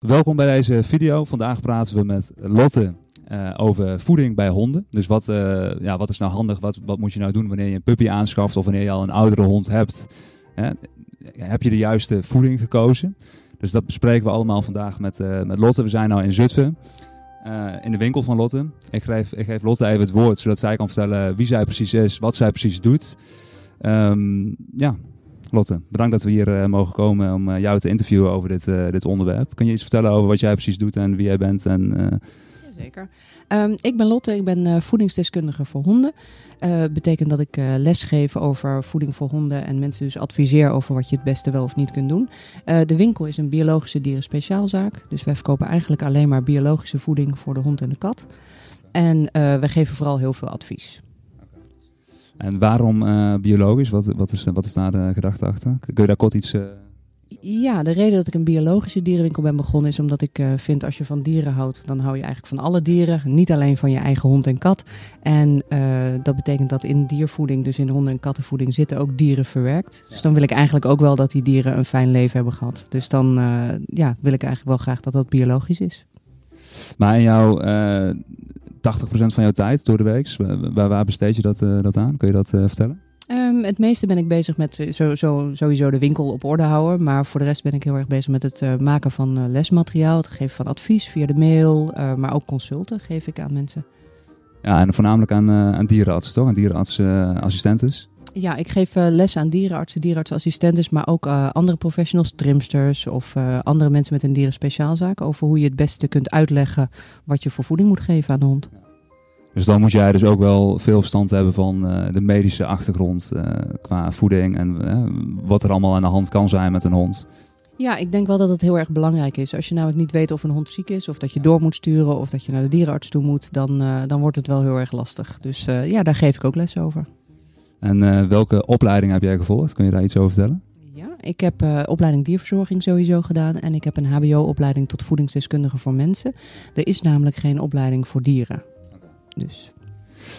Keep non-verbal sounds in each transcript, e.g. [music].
Welkom bij deze video. Vandaag praten we met Lotte eh, over voeding bij honden. Dus wat, eh, ja, wat is nou handig? Wat, wat moet je nou doen wanneer je een puppy aanschaft of wanneer je al een oudere hond hebt? Hè? Heb je de juiste voeding gekozen? Dus dat bespreken we allemaal vandaag met, eh, met Lotte. We zijn nu in Zutphen, in de winkel van Lotte. Ik geef, ik geef Lotte even het woord, zodat zij kan vertellen wie zij precies is, wat zij precies doet. Ehm, ja, Lotte, bedankt dat we hier eh, mogen komen om eh, jou te interviewen over dit, eh, dit onderwerp. Kun je iets vertellen over wat jij precies doet en wie jij bent? En, Zeker. Ehm, ik ben Lotte, ik ben voedingsdeskundige voor honden. betekent dat ik les geef over voeding voor honden en mensen dus adviseer over wat je het beste wel of niet kunt doen. de winkel is een biologische dierenspeciaalzaak, dus wij verkopen eigenlijk alleen maar biologische voeding voor de hond en de kat. En we geven vooral heel veel advies. En waarom eh, biologisch? Wat, wat, is, wat is daar de gedachte achter? Kun je daar kort iets... Eh, ja, de reden dat ik een biologische dierenwinkel ben begonnen is omdat ik eh, vind als je van dieren houdt, dan hou je eigenlijk van alle dieren. Niet alleen van je eigen hond en kat. En dat betekent dat in diervoeding, dus in honden- en kattenvoeding, zitten ook dieren verwerkt. Dus dan wil ik eigenlijk ook wel dat die dieren een fijn leven hebben gehad. Dus dan ja, wil ik eigenlijk wel graag dat dat biologisch is. Maar in jouw 80% van jouw tijd door de week, waar, besteed je dat, eh, dat aan? Kun je dat eh, vertellen? Ehm, het meeste ben ik bezig met eh, zo, zo, sowieso de winkel op orde houden. Maar voor de rest ben ik heel erg bezig met het maken van lesmateriaal. Het geven van advies via de mail. maar ook consulten geef ik aan mensen. Ja, en voornamelijk aan, aan dierenartsen, toch? Aan assistentes. Ja, ik geef uh, les aan dierenartsen, dierenartsassistenten, maar ook eh, andere professionals, trimsters of eh, andere mensen met een dierenspeciaalzaak over hoe je het beste kunt uitleggen wat je voor voeding moet geven aan de hond. Dus dan moet jij dus ook wel veel verstand hebben van de medische achtergrond qua voeding en wat er allemaal aan de hand kan zijn met een hond. Ja, ik denk wel dat het heel erg belangrijk is. Als je namelijk niet weet of een hond ziek is, of dat je door moet sturen, of dat je naar de dierenarts toe moet, dan, dan wordt het wel heel erg lastig. Dus ja, daar geef ik ook les over. En eh, welke opleiding heb jij gevolgd? Kun je daar iets over vertellen? Ja, ik heb eh, opleiding dierverzorging sowieso gedaan. En ik heb een HBO-opleiding tot voedingsdeskundige voor mensen. Er is namelijk geen opleiding voor dieren. Dus.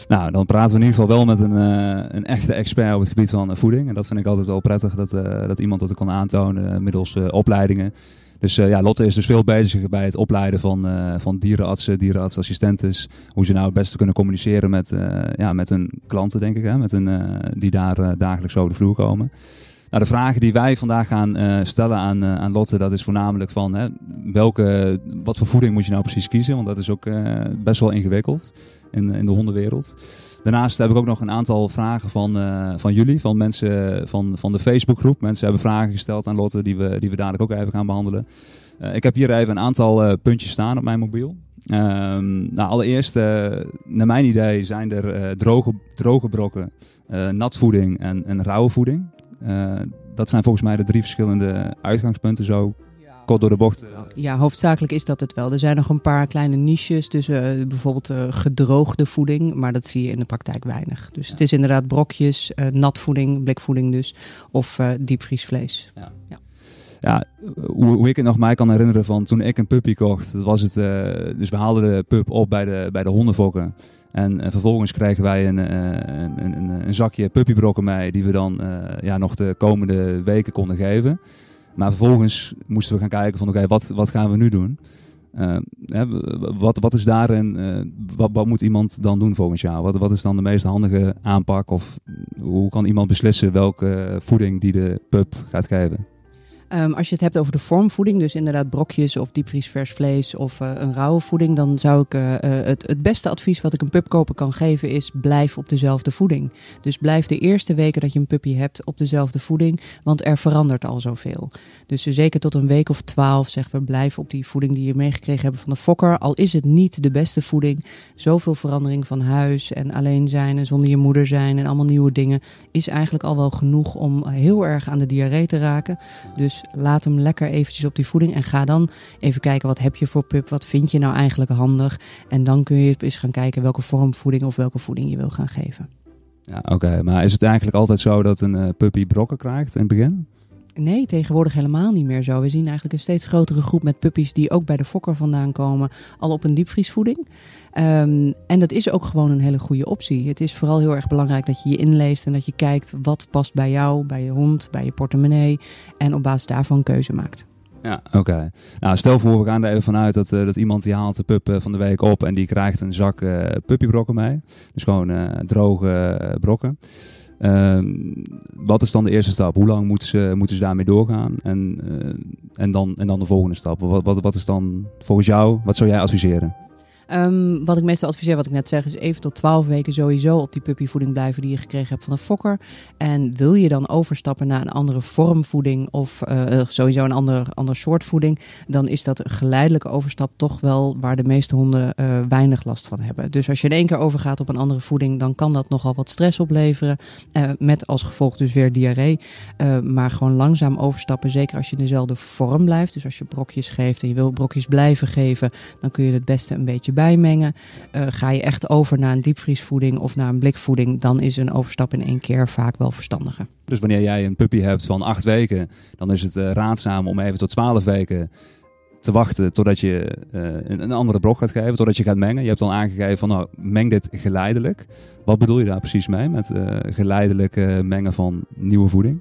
Nou, dan praten we in ieder geval wel met een, eh, een echte expert op het gebied van voeding. En dat vind ik altijd wel prettig, dat, dat iemand dat kan aantonen middels opleidingen. Dus eh, ja, Lotte is dus veel bezig bij het opleiden van, eh, van dierenartsen, dierenartsassistenten. Hoe ze nou het beste kunnen communiceren met, eh, ja, met hun klanten, denk ik. Hè? Met hun, die daar dagelijks over de vloer komen. Nou, de vragen die wij vandaag gaan stellen aan, aan Lotte, dat is voornamelijk van hè, welke, wat voor voeding moet je nou precies kiezen? Want dat is ook best wel ingewikkeld in, in de hondenwereld. Daarnaast heb ik ook nog een aantal vragen van, eh, van jullie, van mensen van, van de Facebookgroep. Mensen hebben vragen gesteld aan Lotte, die we, die we dadelijk ook even gaan behandelen. Eh, ik heb hier even een aantal eh, puntjes staan op mijn mobiel. Um, nou, allereerst, naar mijn idee zijn er droge, droge brokken, natvoeding en, en rauwe voeding. dat zijn volgens mij de drie verschillende uitgangspunten zo door de bocht. Ja, hoofdzakelijk is dat het wel. Er zijn nog een paar kleine niches dus eh, bijvoorbeeld eh, gedroogde voeding, maar dat zie je in de praktijk weinig. Dus het is inderdaad brokjes, uh, eh, natvoeding, blikvoeding dus, of diepvriesvlees. Ja. ja. ja hoe, ik het nog mij kan herinneren van toen ik een puppy kocht, dat was het, dus we haalden de pup op bij de, bij de hondenfokken. En vervolgens kregen wij een, een, een, een zakje puppybrokken mee, die we dan ja, nog de komende weken konden geven. Maar vervolgens moesten we gaan kijken van oké, wat, wat gaan we nu doen? Eh, wat, wat is daarin, eh, wat, wat moet iemand dan doen volgend jaar? Wat, wat is dan de meest handige aanpak? Of hoe kan iemand beslissen welke voeding die de pub gaat geven? Ehm, als je het hebt over de vormvoeding, dus inderdaad brokjes of diepvriesvers vlees of eh, een rauwe voeding, dan zou ik eh, eh, het, het beste advies wat ik een pupkoper kan geven is blijf op dezelfde voeding. Dus blijf de eerste weken dat je een puppy hebt op dezelfde voeding, want er verandert al zoveel. Dus zeker tot een week of twaalf zeg we blijf op die voeding die je meegekregen hebt van de fokker, al is het niet de beste voeding. Zoveel verandering van huis en alleen zijn en zonder je moeder zijn en allemaal nieuwe dingen is eigenlijk al wel genoeg om heel erg aan de diarree te raken. Dus dus laat hem lekker eventjes op die voeding en ga dan even kijken wat heb je voor pup, wat vind je nou eigenlijk handig. En dan kun je eens gaan kijken welke vorm voeding of welke voeding je wil gaan geven. Ja, oké. Maar is het eigenlijk altijd zo dat een eh, puppy brokken krijgt in het begin? Nee, tegenwoordig helemaal niet meer zo. We zien eigenlijk een steeds grotere groep met puppies die ook bij de fokker vandaan komen, al op een diepvriesvoeding. Ehm, en dat is ook gewoon een hele goede optie. Het is vooral heel erg belangrijk dat je je inleest en dat je kijkt wat past bij jou, bij je hond, bij je portemonnee. En op basis daarvan keuze maakt. Ja, oké. Nou, stel voor, we gaan er even vanuit dat, eh, dat iemand die haalt de pup eh, van de week op en die krijgt een zak eh, puppybrokken mee. Dus gewoon droge brokken. Ehm, wat is dan de eerste stap? Hoe lang moeten ze, moeten ze daarmee doorgaan? En, eh, en, dan, en dan de volgende stap. Wat, wat, wat is dan volgens jou, wat zou jij adviseren? Ehm, wat ik meestal adviseer, wat ik net zeg, is even tot 12 weken sowieso op die puppyvoeding blijven die je gekregen hebt van een fokker. En wil je dan overstappen naar een andere vormvoeding of eh, eh, sowieso een ander, ander soort voeding, dan is dat geleidelijke overstap toch wel waar de meeste honden eh, weinig last van hebben. Dus als je in één keer overgaat op een andere voeding, dan kan dat nogal wat stress opleveren. met als gevolg dus weer diarree. maar gewoon langzaam overstappen, zeker als je in dezelfde vorm blijft. Dus als je brokjes geeft en je wil brokjes blijven geven, dan kun je het beste een beetje erbij mengen. Eh, ga je echt over naar een diepvriesvoeding of naar een blikvoeding, dan is een overstap in één keer vaak wel verstandiger. Dus wanneer jij een puppy hebt van acht weken, dan is het eh, raadzaam om even tot twaalf weken te wachten totdat je eh, een, een, andere brok gaat geven, totdat je gaat mengen. Je hebt al aangegeven van nou, meng dit geleidelijk. Wat bedoel je daar precies mee met geleidelijk mengen van nieuwe voeding?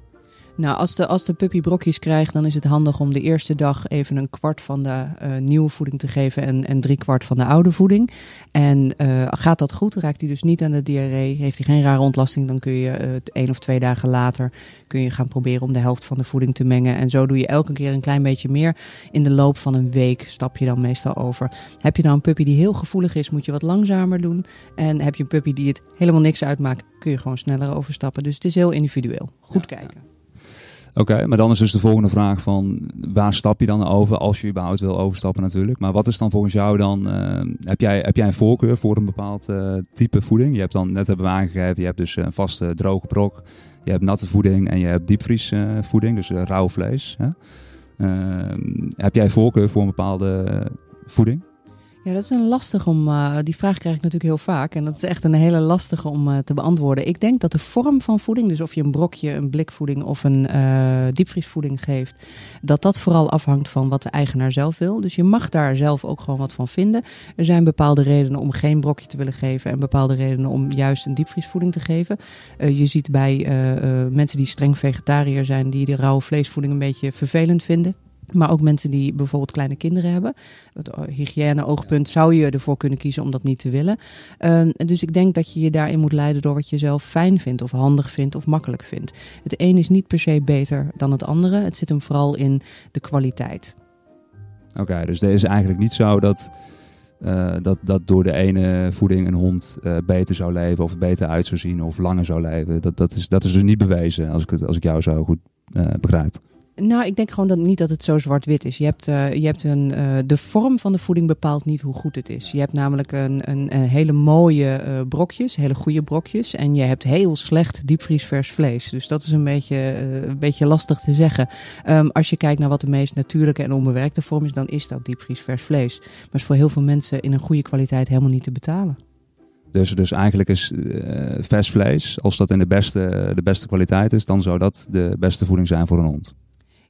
Nou, als de, als de puppy brokjes krijgt, dan is het handig om de eerste dag even een kwart van de eh, nieuwe voeding te geven en, en drie kwart van de oude voeding. En eh, gaat dat goed, raakt hij dus niet aan de diarree, heeft hij geen rare ontlasting, dan kun je het eh, één of twee dagen later kun je gaan proberen om de helft van de voeding te mengen. En zo doe je elke keer een klein beetje meer. In de loop van een week stap je dan meestal over. Heb je nou een puppy die heel gevoelig is, moet je wat langzamer doen. En heb je een puppy die het helemaal niks uitmaakt, kun je gewoon sneller overstappen. Dus het is heel individueel. Goed kijken. Oké, maar dan is dus de volgende vraag van waar stap je dan over als je überhaupt wil overstappen natuurlijk. Maar wat is dan volgens jou dan, eh, heb, jij, heb jij een voorkeur voor een bepaald eh, type voeding? Je hebt dan, net hebben we aangegeven, je hebt dus een eh, vaste droge brok, je hebt natte voeding en je hebt diepvriesvoeding, dus rauw vlees. Hè? Ehm, heb jij voorkeur voor een bepaalde voeding? Ja, dat is een lastig om. Eh, die vraag krijg ik natuurlijk heel vaak. En dat is echt een hele lastige om eh, te beantwoorden. Ik denk dat de vorm van voeding, dus of je een brokje, een blikvoeding of een eh, diepvriesvoeding geeft, dat dat vooral afhangt van wat de eigenaar zelf wil. Dus je mag daar zelf ook gewoon wat van vinden. Er zijn bepaalde redenen om geen brokje te willen geven en bepaalde redenen om juist een diepvriesvoeding te geven. je ziet bij mensen die streng vegetariër zijn, die de rauwe vleesvoeding een beetje vervelend vinden. Maar ook mensen die bijvoorbeeld kleine kinderen hebben. Het oh, hygiëne-oogpunt zou je ervoor kunnen kiezen om dat niet te willen. Ehm, dus ik denk dat je je daarin moet leiden door wat je zelf fijn vindt, of handig vindt, of makkelijk vindt. Het een is niet per se beter dan het andere. Het zit hem vooral in de kwaliteit. Oké, dus er is eigenlijk niet zo dat, eh, dat, dat door de ene voeding een hond eh, beter zou leven, of beter uit zou zien, of langer zou leven. Dat, dat, is, dat is dus niet bewezen, als ik, het, als ik jou zo goed eh, begrijp. Nou, ik denk gewoon dat, niet dat het zo zwart-wit is. Je hebt, eh, je hebt een, eh, de vorm van de voeding bepaalt niet hoe goed het is. Je hebt namelijk een, een, hele mooie eh, brokjes, hele goede brokjes. En je hebt heel slecht diepvriesvers vlees. Dus dat is een beetje, een beetje lastig te zeggen. Ehm, als je kijkt naar wat de meest natuurlijke en onbewerkte vorm is, dan is dat diepvriesvers vlees. Maar is voor heel veel mensen in een goede kwaliteit helemaal niet te betalen. Dus, dus eigenlijk is vers vlees, als dat in de beste, de beste kwaliteit is, dan zou dat de beste voeding zijn voor een hond.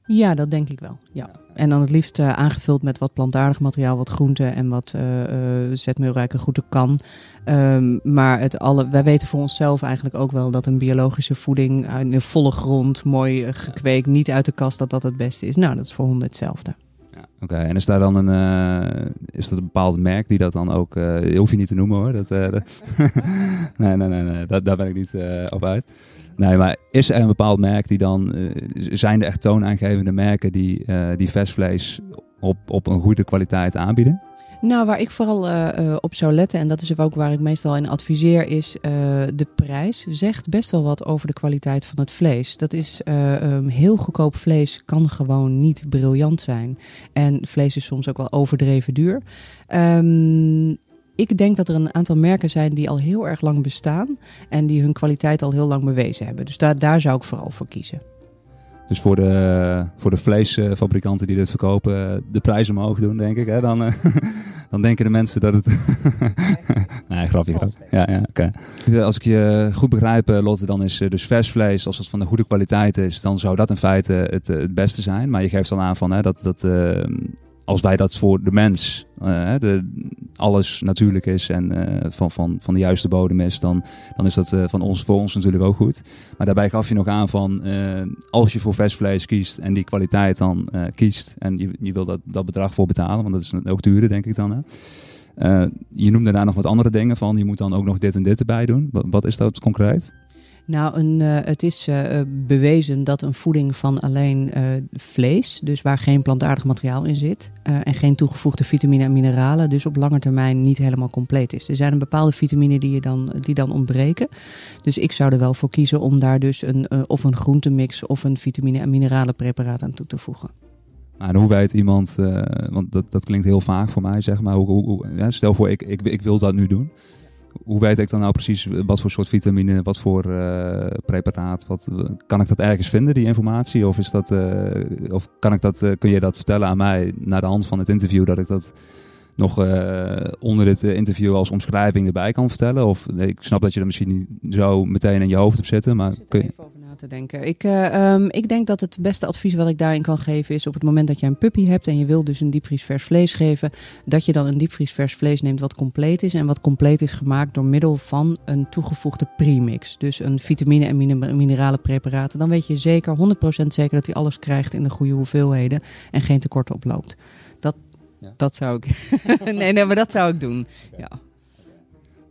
Ja, dat denk ik wel. Ja. En dan het liefst eh, aangevuld met wat plantaardig materiaal, wat groenten en wat uh, uh, zetmeelrijke groente kan. Ehm, maar het alle, wij weten voor onszelf eigenlijk ook wel dat een biologische voeding in een volle grond, mooi gekweekt, niet uit de kast, dat dat het beste is. Nou, dat is voor honden hetzelfde. Ja, Oké, en is daar dan een, is dat een bepaald merk die dat dan ook, uh, hoef je niet te noemen hoor. Dat, [laughs] nee, nee, nee, nee, Dat, daar ben ik niet op uit. Nee, maar is er een bepaald merk die dan... Eh, zijn er echt toonaangevende merken die, uh, die vestvlees op, op een goede kwaliteit aanbieden? Nou, waar ik vooral eh, op zou letten, en dat is ook waar ik meestal in adviseer, is de prijs zegt best wel wat over de kwaliteit van het vlees. Dat is ehm, heel goedkoop vlees kan gewoon niet briljant zijn. En vlees is soms ook wel overdreven duur. Um, ik denk dat er een aantal merken zijn die al heel erg lang bestaan en die hun kwaliteit al heel lang bewezen hebben. Dus daar, daar zou ik vooral voor kiezen. Dus voor de, voor de vleesfabrikanten die dit verkopen, de prijzen omhoog doen, denk ik. Hè? Dan, eh, [laughs] dan denken de mensen dat het. [laughs] nee, grapje. grapje. Ja, ja, dus, eh, Als ik je goed begrijp, eh, Lotte, dan is dus vers vlees, als dat van de goede kwaliteit is, dan zou dat in feite het, het beste zijn. Maar je geeft al aan van hè, dat, dat ehm, als wij dat voor de mens, eh, de, alles natuurlijk is en eh, van, van, van de juiste bodem is, dan, dan is dat eh, van ons, voor ons natuurlijk ook goed. Maar daarbij gaf je nog aan van, als je voor vestvlees kiest en die kwaliteit dan kiest en je, je wil dat, dat bedrag voor betalen, want dat is ook duurder denk ik dan. Hè? je noemde daar nog wat andere dingen van, je moet dan ook nog dit en dit erbij doen. Wat, wat is dat concreet? Nou, eh, het is eh, eh, bewezen dat een voeding van alleen vlees, dus waar geen plantaardig materiaal in zit, en geen toegevoegde vitamine en mineralen, dus op lange termijn niet helemaal compleet is. Er zijn een bepaalde vitamine die, je dan, die dan ontbreken. Dus ik zou er wel voor kiezen om daar dus een, of een groentemix of een vitamine- en mineralenpreparaat aan toe te voegen. Maar hoe weet iemand, want dat, dat klinkt heel vaak voor mij, zeg maar. stel voor, ik, ik, ik wil dat nu doen hoe weet ik dan nou precies wat voor soort vitamine, wat voor eh, preparaat? Wat, kan ik dat ergens vinden, die informatie? Of, is dat, eh, of kan ik dat, eh, kun je dat vertellen aan mij na de hand van het interview dat ik dat nog eh, onder het eh, interview als omschrijving erbij kan vertellen? Of ik snap dat je er misschien niet zo meteen in je hoofd hebt zitten, maar kun je... Over na te denken. Ik, eh, ehm, ik denk dat het beste advies wat ik daarin kan geven is op het moment dat je een puppy hebt en je wil dus een diepvries vers vlees geven, dat je dan een diepvries vers vlees neemt wat compleet is en wat compleet is gemaakt door middel van een toegevoegde premix. Dus een vitamine en mineralen preparaten. Dan weet je zeker, 100% zeker dat hij alles krijgt in de goede hoeveelheden en geen tekorten oploopt. Ja. Dat zou ik. [laughs] nee, nee, maar dat zou ik doen. Ja.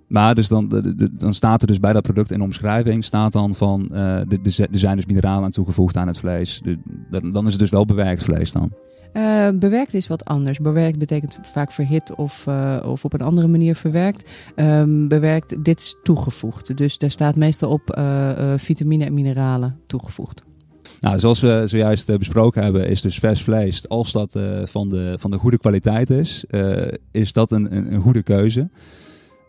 Maar dus dan, dan staat er dus bij dat product in de omschrijving staat dan van uh, er zijn dus mineralen aan toegevoegd aan het vlees. dan is het dus wel bewerkt vlees dan. Eh, bewerkt is wat anders. Bewerkt betekent vaak verhit of, eh, of op een andere manier verwerkt. Ehm, bewerkt, dit is toegevoegd. Dus daar staat meestal op vitamine en mineralen toegevoegd. Nou, zoals we zojuist eh, besproken hebben, is dus vers vlees, als dat eh, van, de, van de goede kwaliteit is, eh, is dat een, een, een goede keuze.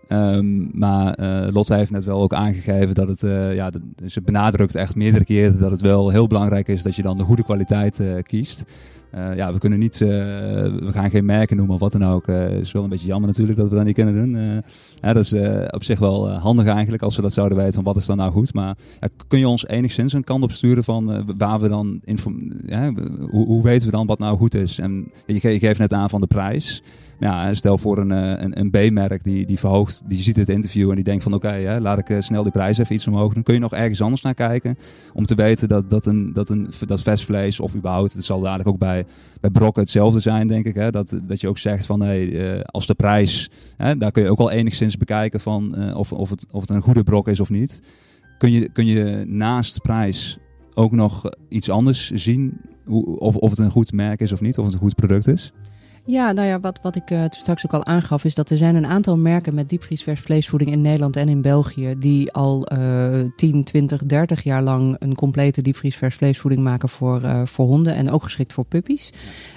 Ehm, maar uh, Lotte heeft net wel ook aangegeven dat het, eh, ja, ze benadrukt echt meerdere keren dat het wel heel belangrijk is dat je dan de goede kwaliteit eh, kiest. ja, we kunnen niet, we gaan geen merken noemen of wat dan ook. Het is wel een beetje jammer natuurlijk dat we dat niet kunnen doen. dat is op zich wel handig eigenlijk als we dat zouden weten van wat is dan nou goed. Maar kun je ons enigszins een kant op sturen van waar we dan, inform- ja, hoe, weten we dan wat nou goed is? En je, je geeft net aan van de prijs. Nou, stel voor een, eh, een, een B-merk die, die verhoogt, die ziet het interview en die denkt van oké, laat ik eh, snel die prijs even iets omhoog. Dan kun je nog ergens anders naar kijken om te weten dat, dat, een, dat, een, dat vestvlees of überhaupt, het zal dadelijk ook bij, bij brokken hetzelfde zijn denk ik. Hè, dat, dat je ook zegt van hey, eh, als de prijs, hè, daar kun je ook al enigszins bekijken van of, of, het, of het een goede brok is of niet. Kun je, kun je naast prijs ook nog iets anders zien? of, of het een goed merk is of niet, of het een goed product is? Ja, nou ja, wat, wat ik eh, straks ook al aangaf, is dat er zijn een aantal merken met diepvriesvers vleesvoeding in Nederland en in België. die al uh, 10, 20, 30 jaar lang een complete diepvriesvers vleesvoeding maken voor, eh, voor honden en ook geschikt voor puppies.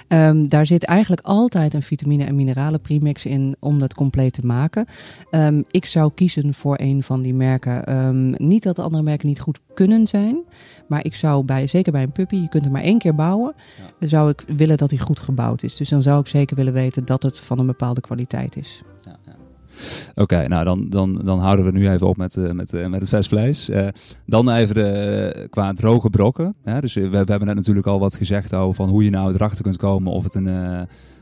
Ehm, daar zit eigenlijk altijd een vitamine- en mineralen premix in om dat compleet te maken. Ehm, ik zou kiezen voor een van die merken. Ehm, niet dat de andere merken niet goed kunnen zijn, maar ik zou bij, zeker bij een puppy, je kunt hem maar één keer bouwen, zou ik willen dat hij goed gebouwd is. Dus dan zou ik zeker zeker willen weten dat het van een bepaalde kwaliteit is. Ja, ja. Oké, nou dan, dan, dan houden we nu even op met, eh, met, eh, met het vestvlees. Eh, dan even de, qua droge brokken. Dus we, we, hebben net natuurlijk al wat gezegd over van hoe je nou erachter kunt komen of het een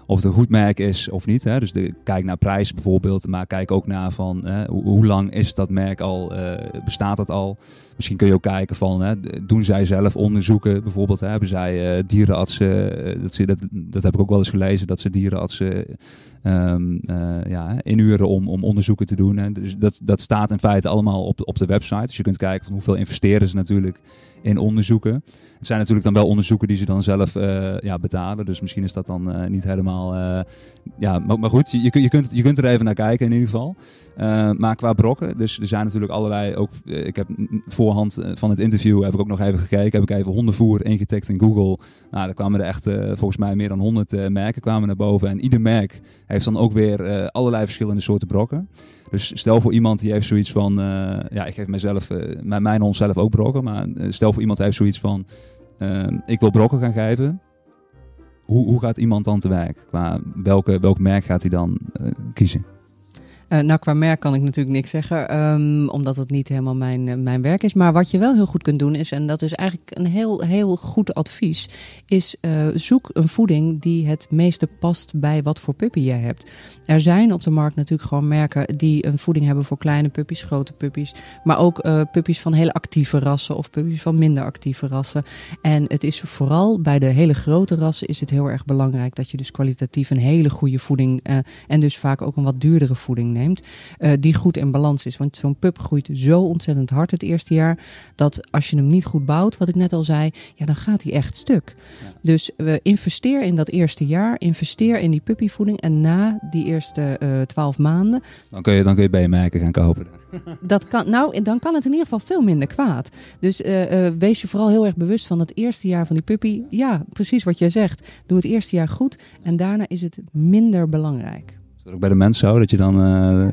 of het een goed merk is of niet. Hè? Dus de, kijk naar prijs bijvoorbeeld, maar kijk ook naar van hè, hoe lang is dat merk al, eh, bestaat dat al? Misschien kun je ook kijken van, hè, doen zij zelf onderzoeken bijvoorbeeld? Hè? Hebben zij uh, dierenartsen, eh, dat, ze, dat, dat heb ik ook wel eens gelezen, dat ze dierenartsen um, ja, inuren om, om onderzoeken te doen. Hè? Dus dat, dat staat in feite allemaal op, op de website. Dus je kunt kijken van hoeveel investeren ze natuurlijk in onderzoeken. Het zijn natuurlijk dan wel onderzoeken die ze dan zelf eh, ja, betalen. Dus misschien is dat dan eh, niet helemaal. Eh, ja, maar, maar, goed, je, je, kunt, je kunt er even naar kijken in ieder geval. maar qua brokken, dus er zijn natuurlijk allerlei. Ook, ik heb voorhand van het interview heb ik ook nog even gekeken. Heb ik even hondenvoer ingetikt in Google. Nou, daar kwamen er echt volgens mij meer dan 100 merken kwamen naar boven. En ieder merk heeft dan ook weer allerlei verschillende soorten brokken. Dus stel voor iemand die heeft zoiets van. ja, ik geef mezelf, mijn hond zelf ook brokken. Maar stel of iemand heeft zoiets van: ehm, ik wil brokken gaan geven. Hoe, hoe gaat iemand dan te werk? Qua welke, welk merk gaat hij dan eh, kiezen? Uh, nou, qua merk kan ik natuurlijk niks zeggen, ehm, omdat het niet helemaal mijn, eh, mijn werk is. Maar wat je wel heel goed kunt doen is, en dat is eigenlijk een heel, heel goed advies, is eh, zoek een voeding die het meeste past bij wat voor puppy jij hebt. Er zijn op de markt natuurlijk gewoon merken die een voeding hebben voor kleine puppies, grote puppies, maar ook puppies van hele actieve rassen of puppies van minder actieve rassen. En het is vooral bij de hele grote rassen is het heel erg belangrijk dat je dus kwalitatief een hele goede voeding en dus vaak ook een wat duurdere voeding neemt. Eh, die goed in balans is. Want zo'n pup groeit zo ontzettend hard het eerste jaar, dat als je hem niet goed bouwt, wat ik net al zei, ja, dan gaat hij echt stuk. Dus uh, investeer in dat eerste jaar, investeer in die puppyvoeding en na die eerste eh, twaalf maanden. Dan kun je, dan kun je merken gaan kopen. [laughs] Dat kan, nou, dan kan het in ieder geval veel minder kwaad. Dus eh, wees je vooral heel erg bewust van het eerste jaar van die puppy. Ja, precies wat jij zegt. Doe het eerste jaar goed en daarna is het minder belangrijk ook bij de mensen zo? Dat je dan... Eh,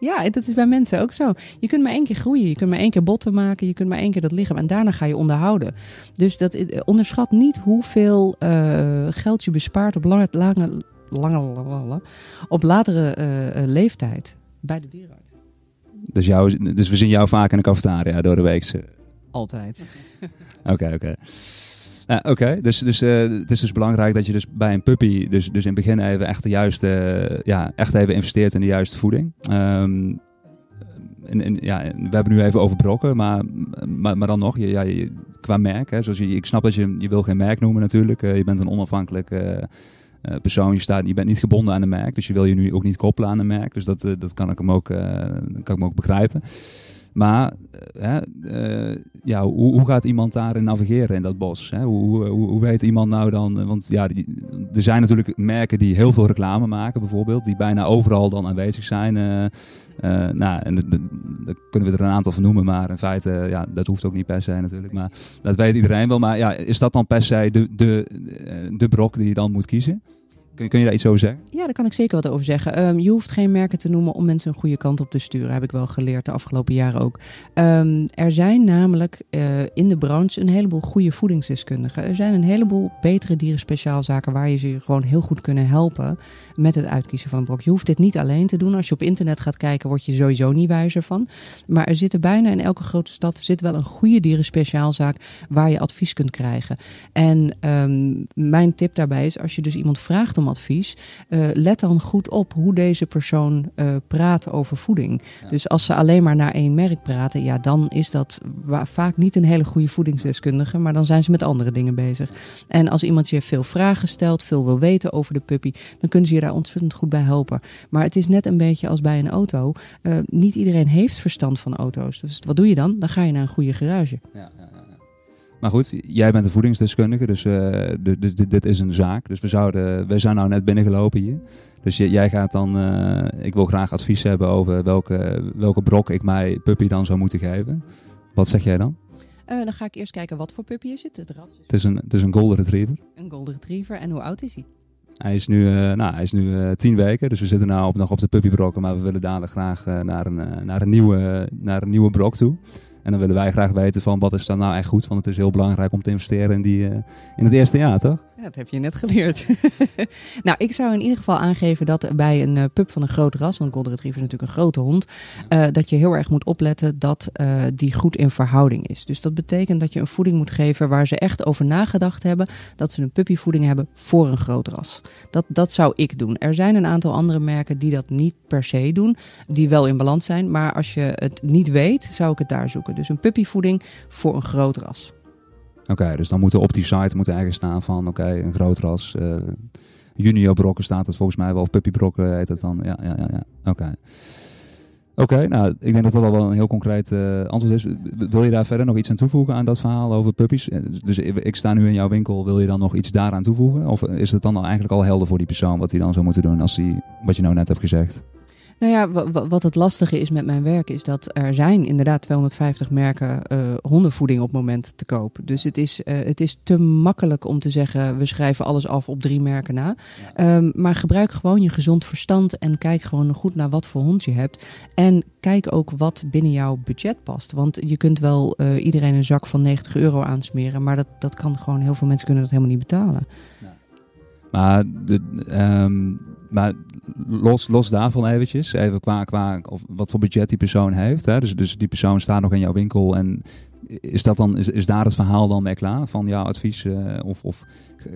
ja, dat is bij mensen ook zo. Je kunt maar één keer groeien, je kunt maar één keer botten maken, je kunt maar één keer dat lichaam en daarna ga je onderhouden. Dus dat, eh, onderschat niet hoeveel eh, geld je bespaart op lange, lange, lange, op latere leeftijd bij de dierenarts. Dus, jou, dus we zien jou vaak in de cafetaria door de week? Altijd. Oké, oké. Oké, dus, dus eh, het is dus belangrijk dat je dus bij een puppy, dus, dus in het begin even echt de juiste, ja, echt even investeert in de juiste voeding. Um, ja, we hebben nu even over maar, maar, maar dan nog, je, ja, je, qua merk, hè, zoals je, ik snap dat je, je wil geen merk noemen natuurlijk, eh, je bent een onafhankelijk eh, persoon, je, staat, je bent niet gebonden aan een merk, dus je wil je nu ook niet koppelen aan een merk, dus dat, dat kan, ik hem ook, kan ik hem ook begrijpen. Maar eh, eh, ja, hoe, gaat iemand daarin navigeren in dat bos? Hè? Hoe, hoe, hoe, weet iemand nou dan? Eh, want ja, die, er zijn natuurlijk merken die heel veel reclame maken, bijvoorbeeld, die bijna overal dan aanwezig zijn. Uh, nou, en daar kunnen we er een aantal van noemen, maar in feite, ja, dat hoeft ook niet per se natuurlijk. Maar dat weet iedereen wel. Maar ja, is dat dan per se de, de, de brok die je dan moet kiezen? Kun, kun je daar iets over zeggen? Ja, daar kan ik zeker wat over zeggen. Ehm, je hoeft geen merken te noemen om mensen een goede kant op te sturen. Heb ik wel geleerd de afgelopen jaren ook. Ehm, er zijn namelijk eh, in de branche een heleboel goede voedingsdeskundigen. Er zijn een heleboel betere dierenspeciaalzaken waar je ze gewoon heel goed kunnen helpen met het uitkiezen van een brok. Je hoeft dit niet alleen te doen. Als je op internet gaat kijken, word je sowieso niet wijzer van. Maar er zitten bijna in elke grote stad zit wel een goede dierenspeciaalzaak waar je advies kunt krijgen. En ehm, mijn tip daarbij is, als je dus iemand vraagt om Advies. Eh, let dan goed op hoe deze persoon eh, praat over voeding. Dus als ze alleen maar naar één merk praten, ja, dan is dat vaak niet een hele goede voedingsdeskundige, maar dan zijn ze met andere dingen bezig. En als iemand je veel vragen stelt, veel wil weten over de puppy, dan kunnen ze je daar ontzettend goed bij helpen. Maar het is net een beetje als bij een auto. Eh, niet iedereen heeft verstand van auto's. Dus wat doe je dan? Dan ga je naar een goede garage. Maar goed, jij bent een voedingsdeskundige, dus eh, dit is een zaak. Dus we, zouden, we zijn nou net binnengelopen hier. Dus jij gaat dan, eh, ik wil graag advies hebben over welke, welke brok ik mijn puppy dan zou moeten geven. Wat zeg jij dan? Eh, dan ga ik eerst kijken wat voor puppy is het. Het, ras is... het, is een, het is een golden retriever. Een golden retriever. En hoe oud is hij? Hij is nu, nou, hij is nu tien weken, dus we zitten nou op, nog op de puppybrokken. Maar we willen dadelijk graag naar, een, naar, een nieuwe, naar een nieuwe brok toe. En dan willen wij graag weten van wat is daar nou echt goed. Want het is heel belangrijk om te investeren in, die, eh, in het eerste jaar, toch? dat heb je net geleerd. [laughs] nou, ik zou in ieder geval aangeven dat bij een eh, pup van een groot ras, want Golden Retriever is natuurlijk een grote hond, eh, dat je heel erg moet opletten dat eh, die goed in verhouding is. Dus dat betekent dat je een voeding moet geven waar ze echt over nagedacht hebben dat ze een puppyvoeding hebben voor een groot ras. Dat, dat zou ik doen. Er zijn een aantal andere merken die dat niet per se doen, die wel in balans zijn, maar als je het niet weet, zou ik het daar zoeken. Dus een puppyvoeding voor een groot ras. Oké, dus dan moeten op die site moeten eigenlijk staan van oké, een groot ras. Uh, junior brokken staat het volgens mij wel, of puppy brokken heet het dan. Ja, ja, ja, ja. oké. Oké, nou, ik denk dat dat al wel een heel concreet eh, antwoord is. Wil je daar verder nog iets aan toevoegen aan dat verhaal over puppies? Eh, dus dus ik sta nu in jouw winkel, wil je dan nog iets daaraan toevoegen? Of is het dan al eigenlijk al helder voor die persoon wat hij dan zou moeten doen als hij, wat je nou net hebt gezegd? Nou ja, wat het lastige is met mijn werk is dat er zijn inderdaad 250 merken eh, hondenvoeding op het moment te koop. Dus het is, eh, het is te makkelijk om te zeggen, we schrijven alles af op drie merken na. Ehm, maar gebruik gewoon je gezond verstand en kijk gewoon goed naar wat voor hond je hebt. En kijk ook wat binnen jouw budget past. Want je kunt wel eh, iedereen een zak van 90 euro aansmeren, maar dat, dat kan gewoon, heel veel mensen kunnen dat helemaal niet betalen. Maar de, ehm, maar los, los daarvan eventjes, even qua, qua of wat voor budget die persoon heeft. Hè? Dus, dus die persoon staat nog in jouw winkel en is, dat dan, is, is daar het verhaal dan mee klaar van jouw advies? Eh, of of eh,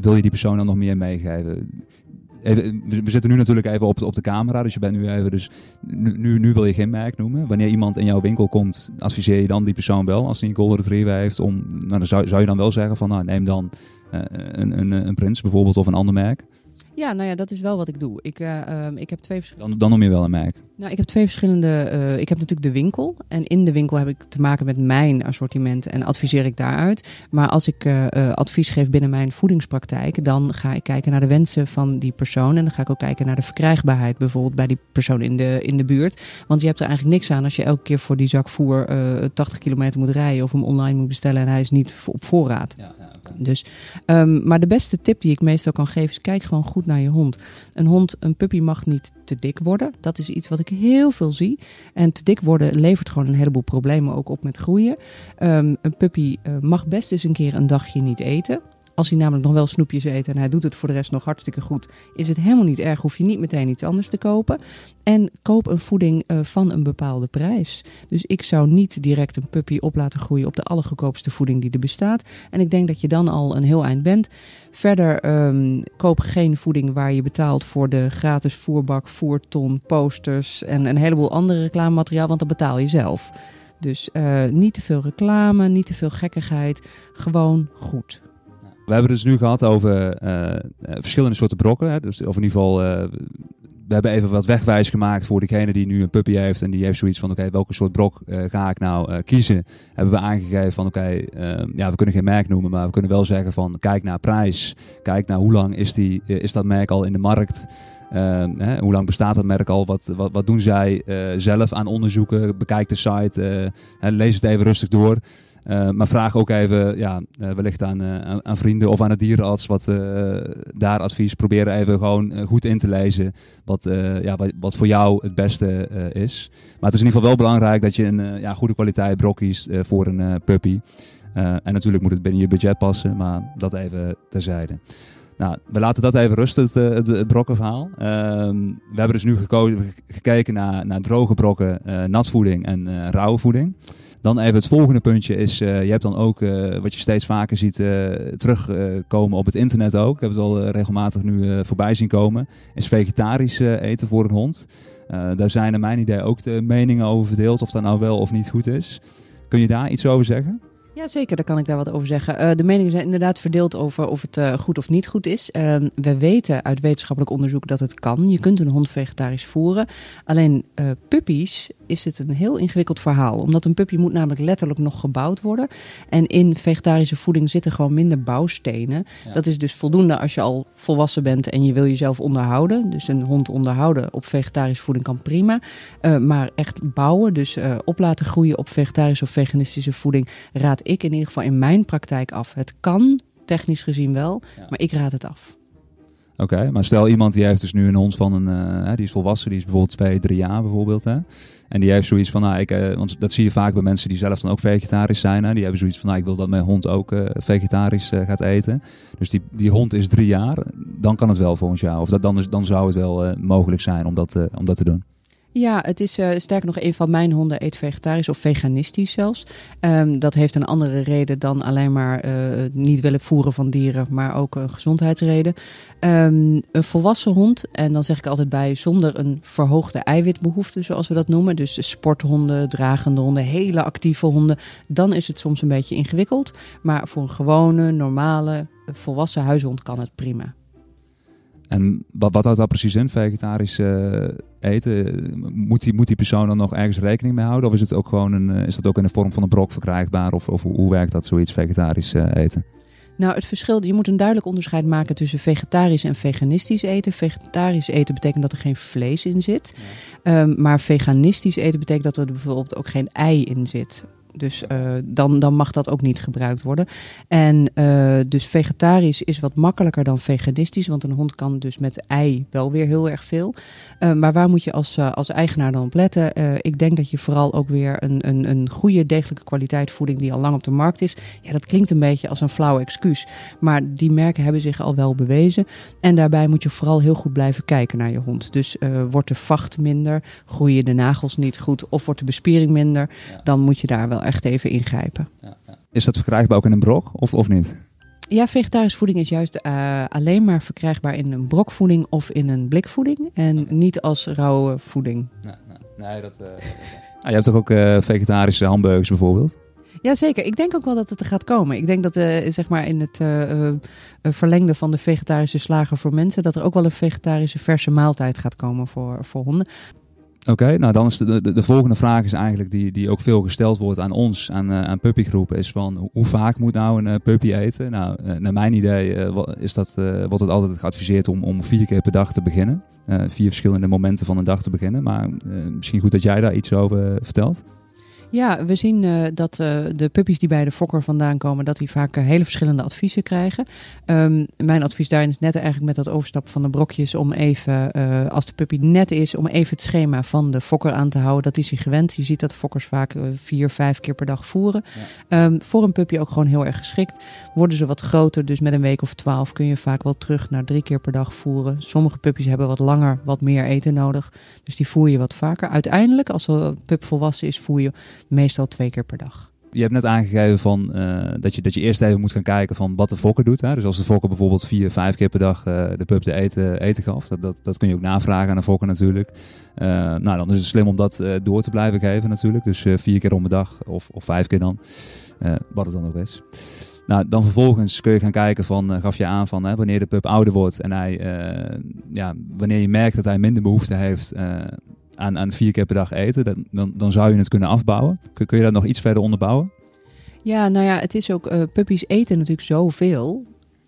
wil je die persoon dan nog meer meegeven? we zitten nu natuurlijk even op de, op de camera, dus je bent nu even. Dus nu, nu wil je geen merk noemen. Wanneer iemand in jouw winkel komt, adviseer je dan die persoon wel als hij een Golden Retriever heeft. Om, nou, dan zou, zou je dan wel zeggen van nou, neem dan eh, een, een, een Prins bijvoorbeeld of een ander merk. Ja, nou ja, dat is wel wat ik doe. Ik, eh, ehm, ik heb twee verschillende. Dan, dan noem je wel een merk. Nou, ik heb twee verschillende. Eh, ik heb natuurlijk de winkel. En in de winkel heb ik te maken met mijn assortiment en adviseer ik daaruit. Maar als ik eh, advies geef binnen mijn voedingspraktijk, dan ga ik kijken naar de wensen van die persoon. En dan ga ik ook kijken naar de verkrijgbaarheid bijvoorbeeld bij die persoon in de, in de buurt. Want je hebt er eigenlijk niks aan als je elke keer voor die zak voer 80 kilometer moet rijden of hem online moet bestellen en hij is niet op voorraad. ja. Dus, ehm, maar de beste tip die ik meestal kan geven is: kijk gewoon goed naar je hond. Een hond, een puppy mag niet te dik worden. Dat is iets wat ik heel veel zie. En te dik worden levert gewoon een heleboel problemen ook op met groeien. Ehm, een puppy eh, mag best eens een keer een dagje niet eten. Als hij namelijk nog wel snoepjes eet en hij doet het voor de rest nog hartstikke goed, is het helemaal niet erg. Hoef je niet meteen iets anders te kopen. En koop een voeding eh, van een bepaalde prijs. Dus ik zou niet direct een puppy op laten groeien op de allergoedkoopste voeding die er bestaat. En ik denk dat je dan al een heel eind bent. Verder ehm, koop geen voeding waar je betaalt voor de gratis voerbak, voerton, posters en een heleboel andere reclamemateriaal, want dat betaal je zelf. Dus eh, niet te veel reclame, niet te veel gekkigheid, gewoon goed. We hebben het dus nu gehad over eh, eh, verschillende soorten brokken. Hè? Dus, of in ieder geval, eh, we hebben even wat wegwijs gemaakt voor degene die nu een puppy heeft. En die heeft zoiets van, oké, welke soort brok ga ik nou kiezen? Hebben we aangegeven van, oké, ehm, ja, we kunnen geen merk noemen. Maar we kunnen wel zeggen van, kijk naar prijs. Kijk naar hoe lang is, die, is dat merk al in de markt. Ehm, hè? hoe lang bestaat dat merk al? Wat, wat, wat doen zij zelf aan onderzoeken? Bekijk de site. Hè? lees het even rustig door. Eh, maar vraag ook even, ja, eh, wellicht aan, uh, aan, vrienden of aan de dierenarts wat daar advies. Probeer even gewoon goed in te lezen wat, ja, wat, voor jou het beste is. Maar het is in ieder geval wel belangrijk dat je een ja, goede kwaliteit brok kiest voor een puppy. en natuurlijk moet het binnen je budget passen, maar dat even terzijde. Nou, we laten dat even rusten, het, het, brokkenverhaal. Ehm, we hebben dus nu gekozen, gekeken naar, naar droge brokken, uh, natvoeding en rauwe voeding. Dan even het volgende puntje is, eh, je hebt dan ook eh, wat je steeds vaker ziet eh, terugkomen op het internet ook. Ik heb het al regelmatig nu voorbij zien komen. Is vegetarisch eten voor een hond. daar zijn naar mijn idee ook de meningen over verdeeld of dat nou wel of niet goed is. Kun je daar iets over zeggen? Ja, zeker, daar kan ik daar wat over zeggen. de meningen zijn inderdaad verdeeld over of het goed of niet goed is. Ehm, we weten uit wetenschappelijk onderzoek dat het kan. Je kunt een hond vegetarisch voeren. Alleen puppies is het een heel ingewikkeld verhaal. Omdat een puppy moet namelijk letterlijk nog gebouwd worden. En in vegetarische voeding zitten gewoon minder bouwstenen. Dat is dus voldoende als je al volwassen bent en je wil jezelf onderhouden. Dus een hond onderhouden op vegetarische voeding kan prima. Eh, maar echt bouwen, dus eh, op laten groeien op vegetarische of veganistische voeding, raad ik in ieder geval in mijn praktijk af. Het kan, technisch gezien wel, maar ik raad het af. Oké, maar stel iemand die heeft dus nu een hond van een, eh, die is volwassen, die is bijvoorbeeld twee, drie jaar bijvoorbeeld. Hè? En die heeft zoiets van, nou, ik, eh, want dat zie je vaak bij mensen die zelf dan ook vegetarisch zijn. Hè? Die hebben zoiets van, nou, ik wil dat mijn hond ook eh, vegetarisch gaat eten. Dus die, die hond is drie jaar, dan kan het wel volgens jou. Of dat, dan, dan zou het wel mogelijk zijn om dat, om dat te doen. Ja, het is uh, sterker nog, een van mijn honden eet vegetarisch of veganistisch zelfs. Ehm, dat heeft een andere reden dan alleen maar uh, niet willen voeren van dieren, maar ook een gezondheidsreden. Ehm, een volwassen hond, en dan zeg ik altijd bij zonder een verhoogde eiwitbehoefte, zoals we dat noemen. Dus sporthonden, dragende honden, hele actieve honden. Dan is het soms een beetje ingewikkeld. Maar voor een gewone, normale, volwassen huishond kan het prima. En wat, wat houdt dat precies in, vegetarisch? eten, moet die, moet die persoon dan nog ergens rekening mee houden? Of is, het ook gewoon een, eh, is dat ook in de vorm van een brok verkrijgbaar? Of, of hoe werkt dat, zoiets vegetarisch eh, eten? Nou, het verschil, je moet een duidelijk onderscheid maken tussen vegetarisch en veganistisch eten. Vegetarisch eten betekent dat er geen vlees in zit. Ehm, maar veganistisch eten betekent dat er bijvoorbeeld ook geen ei in zit. Dus eh, dan, dan mag dat ook niet gebruikt worden. En eh, dus vegetarisch is wat makkelijker dan veganistisch. Want een hond kan dus met ei wel weer heel erg veel. Eh, maar waar moet je als, als eigenaar dan op letten? ik denk dat je vooral ook weer een, een, een goede, degelijke kwaliteit voeding die al lang op de markt is. Ja, dat klinkt een beetje als een flauw excuus. Maar die merken hebben zich al wel bewezen. En daarbij moet je vooral heel goed blijven kijken naar je hond. Dus wordt de vacht minder, groeien de nagels niet goed of wordt de bespiering minder, dan moet je daar wel echt even ingrijpen. Is dat verkrijgbaar ook in een brok of, of niet? Ja, vegetarische voeding is juist eh, alleen maar verkrijgbaar in een brokvoeding of in een blikvoeding. En niet als rauwe voeding. Nee, nee, dat... Eh, ah, je hebt toch ook eh, vegetarische hamburgers bijvoorbeeld? Jazeker, ik denk ook wel dat het er gaat komen. Ik denk dat uh, zeg maar in het uh, verlengde van de vegetarische slager voor mensen, dat er ook wel een vegetarische verse maaltijd gaat komen voor, voor honden. Oké, nou dan is de, de, volgende vraag is eigenlijk die, die ook veel gesteld wordt aan ons, aan, eh, aan puppygroepen, is van hoe vaak moet nou een eh, puppy eten? Nou, eh, naar mijn idee is dat, wordt het altijd geadviseerd om, om vier keer per dag te beginnen. vier verschillende momenten van de dag te beginnen, maar misschien goed dat jij daar iets over vertelt. Ja, we zien eh, dat eh, de puppies die bij de fokker vandaan komen, dat die vaak eh, hele verschillende adviezen krijgen. Ehm, mijn advies daarin is net eigenlijk met dat overstappen van de brokjes om even, als de puppy net is, om even het schema van de fokker aan te houden. Dat is hij gewend. Je ziet dat fokkers vaak vier, vijf keer per dag voeren. Ehm, voor een puppy ook gewoon heel erg geschikt. Worden ze wat groter, dus met een week of twaalf kun je vaak wel terug naar drie keer per dag voeren. Sommige puppies hebben wat langer, wat meer eten nodig. Dus die voer je wat vaker. Uiteindelijk, als een pup volwassen is, voer je meestal twee keer per dag. Je hebt net aangegeven van, eh, dat, je, dat je eerst even moet gaan kijken van wat de fokker doet. Hè? Dus als de fokker bijvoorbeeld vier, vijf keer per dag eh, de pub te eten, eten gaf, dat, dat, dat kun je ook navragen aan de fokker natuurlijk. Eh, nou, dan is het slim om dat door te blijven geven natuurlijk. Dus vier keer om de dag of, of vijf keer dan, wat het dan ook is. Nou, dan vervolgens kun je gaan kijken van, gaf je aan van hè, wanneer de pup ouder wordt en hij, ja, wanneer je merkt dat hij minder behoefte heeft aan, aan vier keer per dag eten, dan, dan, dan zou je het kunnen afbouwen. Kun, kun je dat nog iets verder onderbouwen? Ja, nou ja, het is ook, uh, puppies eten natuurlijk zoveel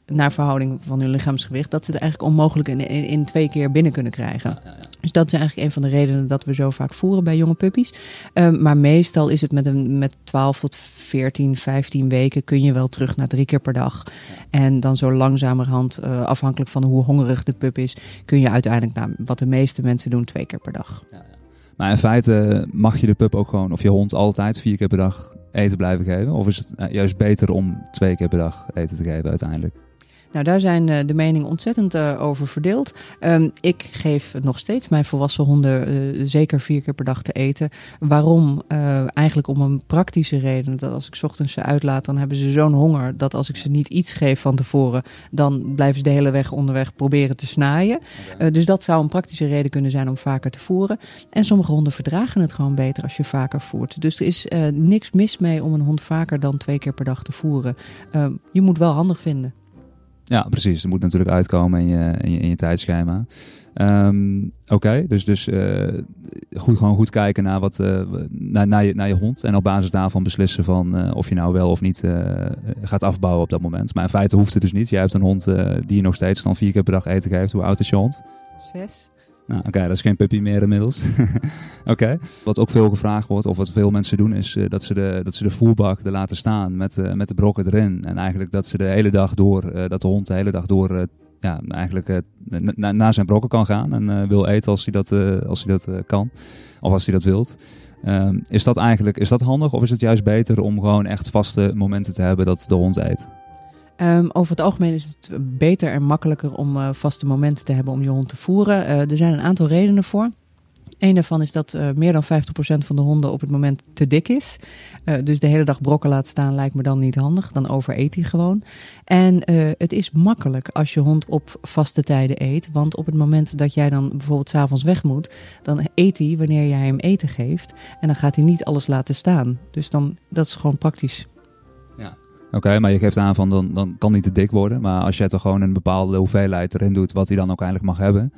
naar verhouding van hun lichaamsgewicht, dat ze het eigenlijk onmogelijk in, in, twee keer binnen kunnen krijgen. Dus dat is eigenlijk een van de redenen dat we zo vaak voeren bij jonge puppies. Ehm, maar meestal is het met, een, met 12 tot 14, 15 weken kun je wel terug naar drie keer per dag. En dan zo langzamerhand, eh, afhankelijk van hoe hongerig de pup is, kun je uiteindelijk naar wat de meeste mensen doen, twee keer per dag. Maar in feite eh, mag je de pup ook gewoon, of je hond altijd vier keer per dag eten blijven geven? Of is het eh, juist beter om twee keer per dag eten te geven uiteindelijk? Nou, daar zijn eh, de meningen ontzettend eh, over verdeeld. Ehm, ik geef nog steeds mijn volwassen honden eh, zeker vier keer per dag te eten. Waarom? eigenlijk om een praktische reden. Dat als ik ochtends ze uitlaat, dan hebben ze zo'n honger. Dat als ik ze niet iets geef van tevoren, dan blijven ze de hele weg onderweg proberen te snaaien. dus dat zou een praktische reden kunnen zijn om vaker te voeren. En sommige honden verdragen het gewoon beter als je vaker voert. Dus er is niks mis mee om een hond vaker dan twee keer per dag te voeren. Ehm, je moet wel handig vinden. Ja, precies. Dat moet natuurlijk uitkomen in je, in je, tijdschema. Ehm, oké, dus, dus eh, goed, gewoon goed kijken naar, wat, eh, naar, naar, je, naar je hond. En op basis daarvan beslissen van eh, of je nou wel of niet gaat afbouwen op dat moment. Maar in feite hoeft het dus niet. Jij hebt een hond die je nog steeds dan vier keer per dag eten geeft. Hoe oud is je hond? Zes. Nou, oké, dat is geen puppy meer inmiddels. [laughs] oké. Wat ook veel gevraagd wordt, of wat veel mensen doen, is eh, dat, ze de, dat ze de voerbak er laten staan met, eh, met de brokken erin. En eigenlijk dat ze de hele dag door, eh, dat de hond de hele dag door ja, eigenlijk naar zijn brokken kan gaan en wil eten als hij dat, als hij dat kan. Of als hij dat wilt. Ehm, is dat eigenlijk is dat handig of is het juist beter om gewoon echt vaste momenten te hebben dat de hond eet? Ehm, over het algemeen is het beter en makkelijker om eh, vaste momenten te hebben om je hond te voeren. Eh, er zijn een aantal redenen voor. Een daarvan is dat eh, meer dan 50% van de honden op het moment te dik is. dus de hele dag brokken laat staan lijkt me dan niet handig. Dan overeet hij gewoon. En het is makkelijk als je hond op vaste tijden eet. Want op het moment dat jij dan bijvoorbeeld s'avonds weg moet, dan eet hij wanneer jij hem eten geeft. En dan gaat hij niet alles laten staan. Dus dan, dat is gewoon praktisch. Oké, maar je geeft aan van dan, dan kan niet te dik worden. Maar als je er gewoon een bepaalde hoeveelheid erin doet, wat hij dan ook eindelijk mag hebben,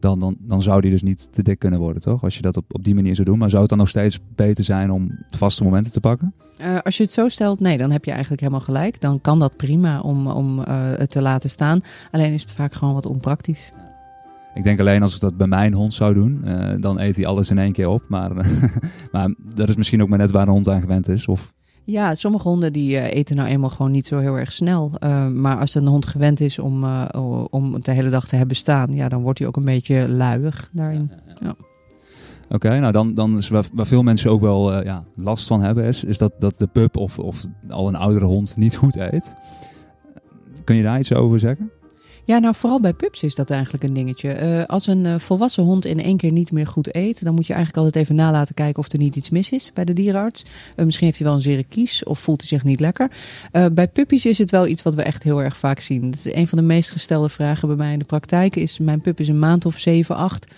dan, dan, dan zou die dus niet te dik kunnen worden, toch? Als je dat op, op die manier zou doen. Maar zou het dan nog steeds beter zijn om vaste momenten te pakken? Eh, als je het zo stelt, nee, dan heb je eigenlijk helemaal gelijk. Dan kan dat prima om, om eh, het te laten staan. Alleen is het vaak gewoon wat onpraktisch. Ik denk alleen als ik dat bij mijn hond zou doen, eh, dan eet hij alles in één keer op. Maar, [laughs] maar dat is misschien ook maar net waar de hond aan gewend is. Of ja, sommige honden die eh, eten nou eenmaal gewoon niet zo heel erg snel. Eh, maar als een hond gewend is om, uh, om de hele dag te hebben staan, ja, dan wordt hij ook een beetje luiig daarin. Ja, Oké, nou dan, dan is waar, waar, veel mensen ook wel ja, last van hebben, is, is dat, dat de pup of, of al een oudere hond niet goed eet. Kun je daar iets over zeggen? Ja, nou vooral bij pups is dat eigenlijk een dingetje. Eh, als een eh, volwassen hond in één keer niet meer goed eet, dan moet je eigenlijk altijd even nalaten kijken of er niet iets mis is bij de dierenarts. Eh, misschien heeft hij wel een zere kies of voelt hij zich niet lekker. bij puppies is het wel iets wat we echt heel erg vaak zien. Dat is een van de meest gestelde vragen bij mij in de praktijk. Is mijn pup is een maand of zeven, acht.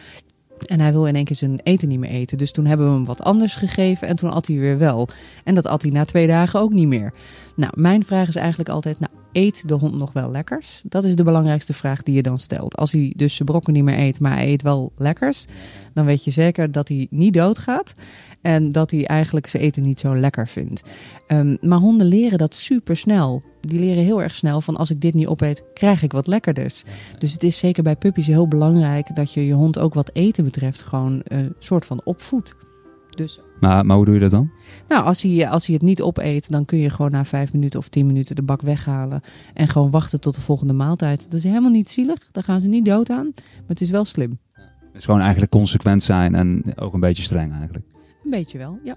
En hij wil in één keer zijn eten niet meer eten. Dus toen hebben we hem wat anders gegeven en toen at hij weer wel. En dat at hij na twee dagen ook niet meer. Nou, mijn vraag is eigenlijk altijd: nou, eet de hond nog wel lekkers? Dat is de belangrijkste vraag die je dan stelt. Als hij dus zijn brokken niet meer eet, maar hij eet wel lekkers, dan weet je zeker dat hij niet doodgaat en dat hij eigenlijk zijn eten niet zo lekker vindt. Ehm, maar honden leren dat super snel. Die leren heel erg snel van als ik dit niet opeet, krijg ik wat lekkerders. Dus het is zeker bij puppies heel belangrijk dat je je hond ook wat eten betreft gewoon een soort van opvoedt. Dus maar, maar hoe doe je dat dan? Nou, als hij, als hij het niet opeet, dan kun je gewoon na vijf minuten of tien minuten de bak weghalen. En gewoon wachten tot de volgende maaltijd. Dat is helemaal niet zielig. Daar gaan ze niet dood aan. Maar het is wel slim. Het Is dus gewoon eigenlijk consequent zijn en ook een beetje streng eigenlijk. Een beetje wel, ja.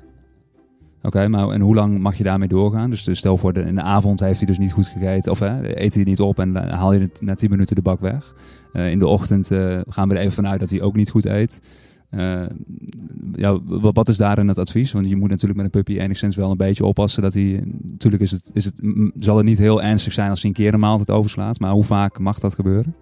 Oké, maar en hoe lang mag je daarmee doorgaan? Dus, dus stel voor, de, in de avond heeft hij dus niet goed gegeten. Of hè, eet hij niet op en eh, haal je het na 10 minuten de bak weg. Eh, in de ochtend eh, gaan we er even vanuit dat hij ook niet goed eet. Eh, ja, wat is daarin het advies? Want je moet natuurlijk met een puppy enigszins wel een beetje oppassen dat hij. Natuurlijk is het, is het, zal het niet heel ernstig zijn als hij een keer een maaltijd overslaat, maar hoe vaak mag dat gebeuren?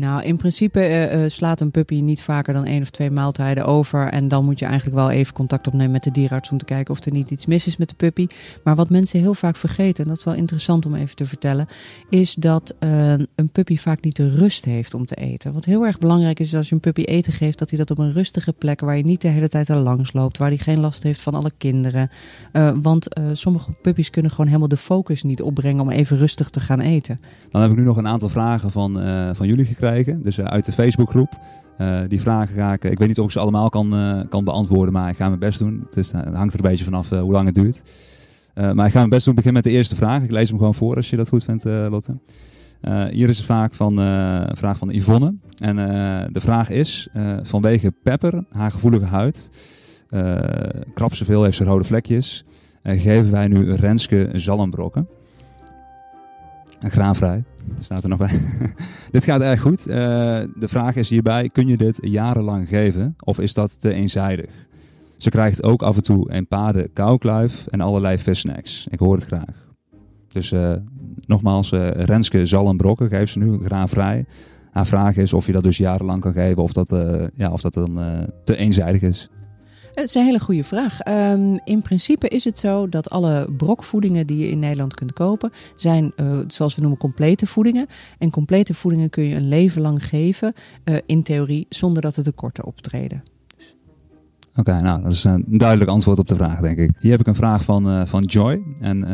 Nou, in principe eh, eh, slaat een puppy niet vaker dan één of twee maaltijden over. En dan moet je eigenlijk wel even contact opnemen met de dierenarts om te kijken of er niet iets mis is met de puppy. Maar wat mensen heel vaak vergeten, en dat is wel interessant om even te vertellen, is dat eh, een puppy vaak niet de rust heeft om te eten. Wat heel erg belangrijk is als je een puppy eten geeft, dat hij dat op een rustige plek waar je niet de hele tijd aan langs loopt, waar hij geen last heeft van alle kinderen. want sommige puppies kunnen gewoon helemaal de focus niet opbrengen om even rustig te gaan eten. Dan heb ik nu nog een aantal vragen van, van jullie gekregen dus eh, uit de Facebookgroep. Eh, die vragen ga ik, ik weet niet of ik ze allemaal kan, eh, kan beantwoorden, maar ik ga mijn best doen. het het hangt er een beetje vanaf hoe lang het duurt. maar ik ga mijn best doen, begin met de eerste vraag. Ik lees hem gewoon voor als je dat goed vindt, Lotte. hier is een vraag van, vraag van Yvonne. En de vraag is: vanwege Pepper, haar gevoelige huid, krap veel heeft ze rode vlekjes, geven wij nu Renske zalmbrokken. En graanvrij, staat er nog bij. [laughs] dit gaat erg goed. Eh, de vraag is hierbij, kun je dit jarenlang geven of is dat te eenzijdig? Ze krijgt ook af en toe een paarden koukluif en allerlei vissnacks. Ik hoor het graag. Dus eh, nogmaals, eh, Renske zal een brokken, geeft ze nu graanvrij. Haar vraag is of je dat dus jarenlang kan geven of dat, ja, of dat dan te eenzijdig is. Het is een hele goede vraag. Ehm, in principe is het zo dat alle brokvoedingen die je in Nederland kunt kopen, zijn eh, zoals we noemen complete voedingen. En complete voedingen kun je een leven lang geven, eh, in theorie, zonder dat er tekorten optreden. Oké, nou, dat is een duidelijk antwoord op de vraag, denk ik. Hier heb ik een vraag van, eh, van Joy. En